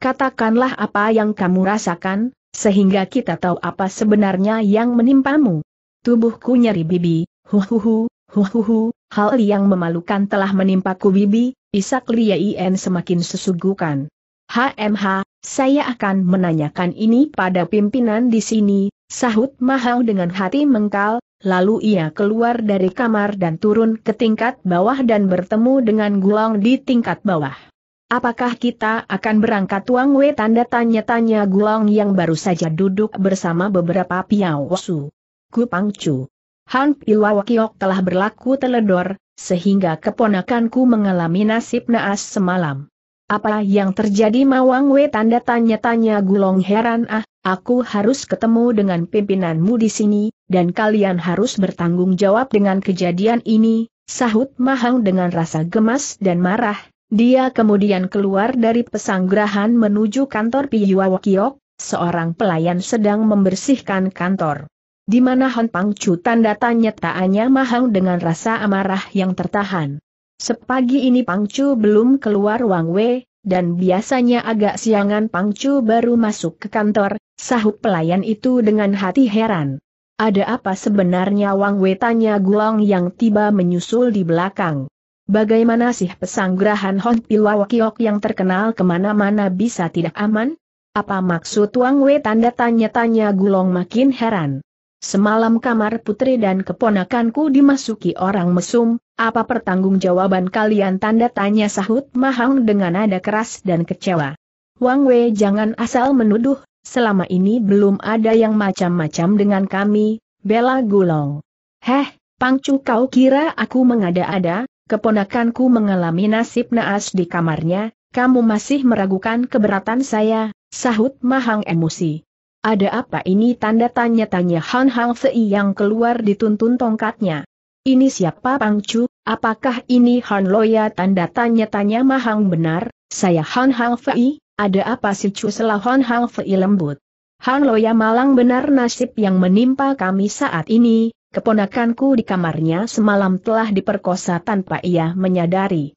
katakanlah apa yang kamu rasakan, sehingga kita tahu apa sebenarnya yang menimpamu. Tubuhku nyeri bibi, huhuhu, huhuhu, hal yang memalukan telah menimpaku bibi, isak Lia In semakin sesugukan. HMH, saya akan menanyakan ini pada pimpinan di sini, sahut Mahau dengan hati mengkal, lalu ia keluar dari kamar dan turun ke tingkat bawah dan bertemu dengan Gulong di tingkat bawah. Apakah kita akan berangkat Wang Wei tanda tanya-tanya Gulong yang baru saja duduk bersama beberapa Pang Chu, Han Wakiok telah berlaku teledor, sehingga keponakanku mengalami nasib naas semalam. Apa yang terjadi Mawang Wei? tanda tanya-tanya Gulong heran ah, aku harus ketemu dengan pimpinanmu di sini, dan kalian harus bertanggung jawab dengan kejadian ini, sahut Mahang dengan rasa gemas dan marah. Dia kemudian keluar dari pesanggrahan menuju kantor Piyuawakiok, seorang pelayan sedang membersihkan kantor. Di mana Pang Chu? tanda tanya tanya Mahang dengan rasa amarah yang tertahan. Sepagi ini Pangcu belum keluar Wang Wei, dan biasanya agak siangan Pangcu baru masuk ke kantor, sahut pelayan itu dengan hati heran. Ada apa sebenarnya Wang Wei tanya Gulong yang tiba menyusul di belakang. Bagaimana sih pesanggrahan Hon Piwawakiok yang terkenal kemana-mana bisa tidak aman? Apa maksud Wang Wei tanda tanya-tanya Gulong makin heran. Semalam kamar putri dan keponakanku dimasuki orang mesum, apa pertanggungjawaban kalian tanda tanya sahut Mahang dengan nada keras dan kecewa. Wang Wei jangan asal menuduh, selama ini belum ada yang macam-macam dengan kami, Bella Gulong. Heh, Pangcu kau kira aku mengada-ada, keponakanku mengalami nasib naas di kamarnya, kamu masih meragukan keberatan saya, sahut Mahang emosi. Ada apa ini tanda tanya-tanya Han Hang Fei yang keluar dituntun tongkatnya. Ini siapa Pangcu, apakah ini Han Loya tanda tanya-tanya Mahang benar, saya Han Hang Fei, ada apa si Chu selah Han Hang Fei lembut. Han Loya malang benar nasib yang menimpa kami saat ini, keponakanku di kamarnya semalam telah diperkosa tanpa ia menyadari.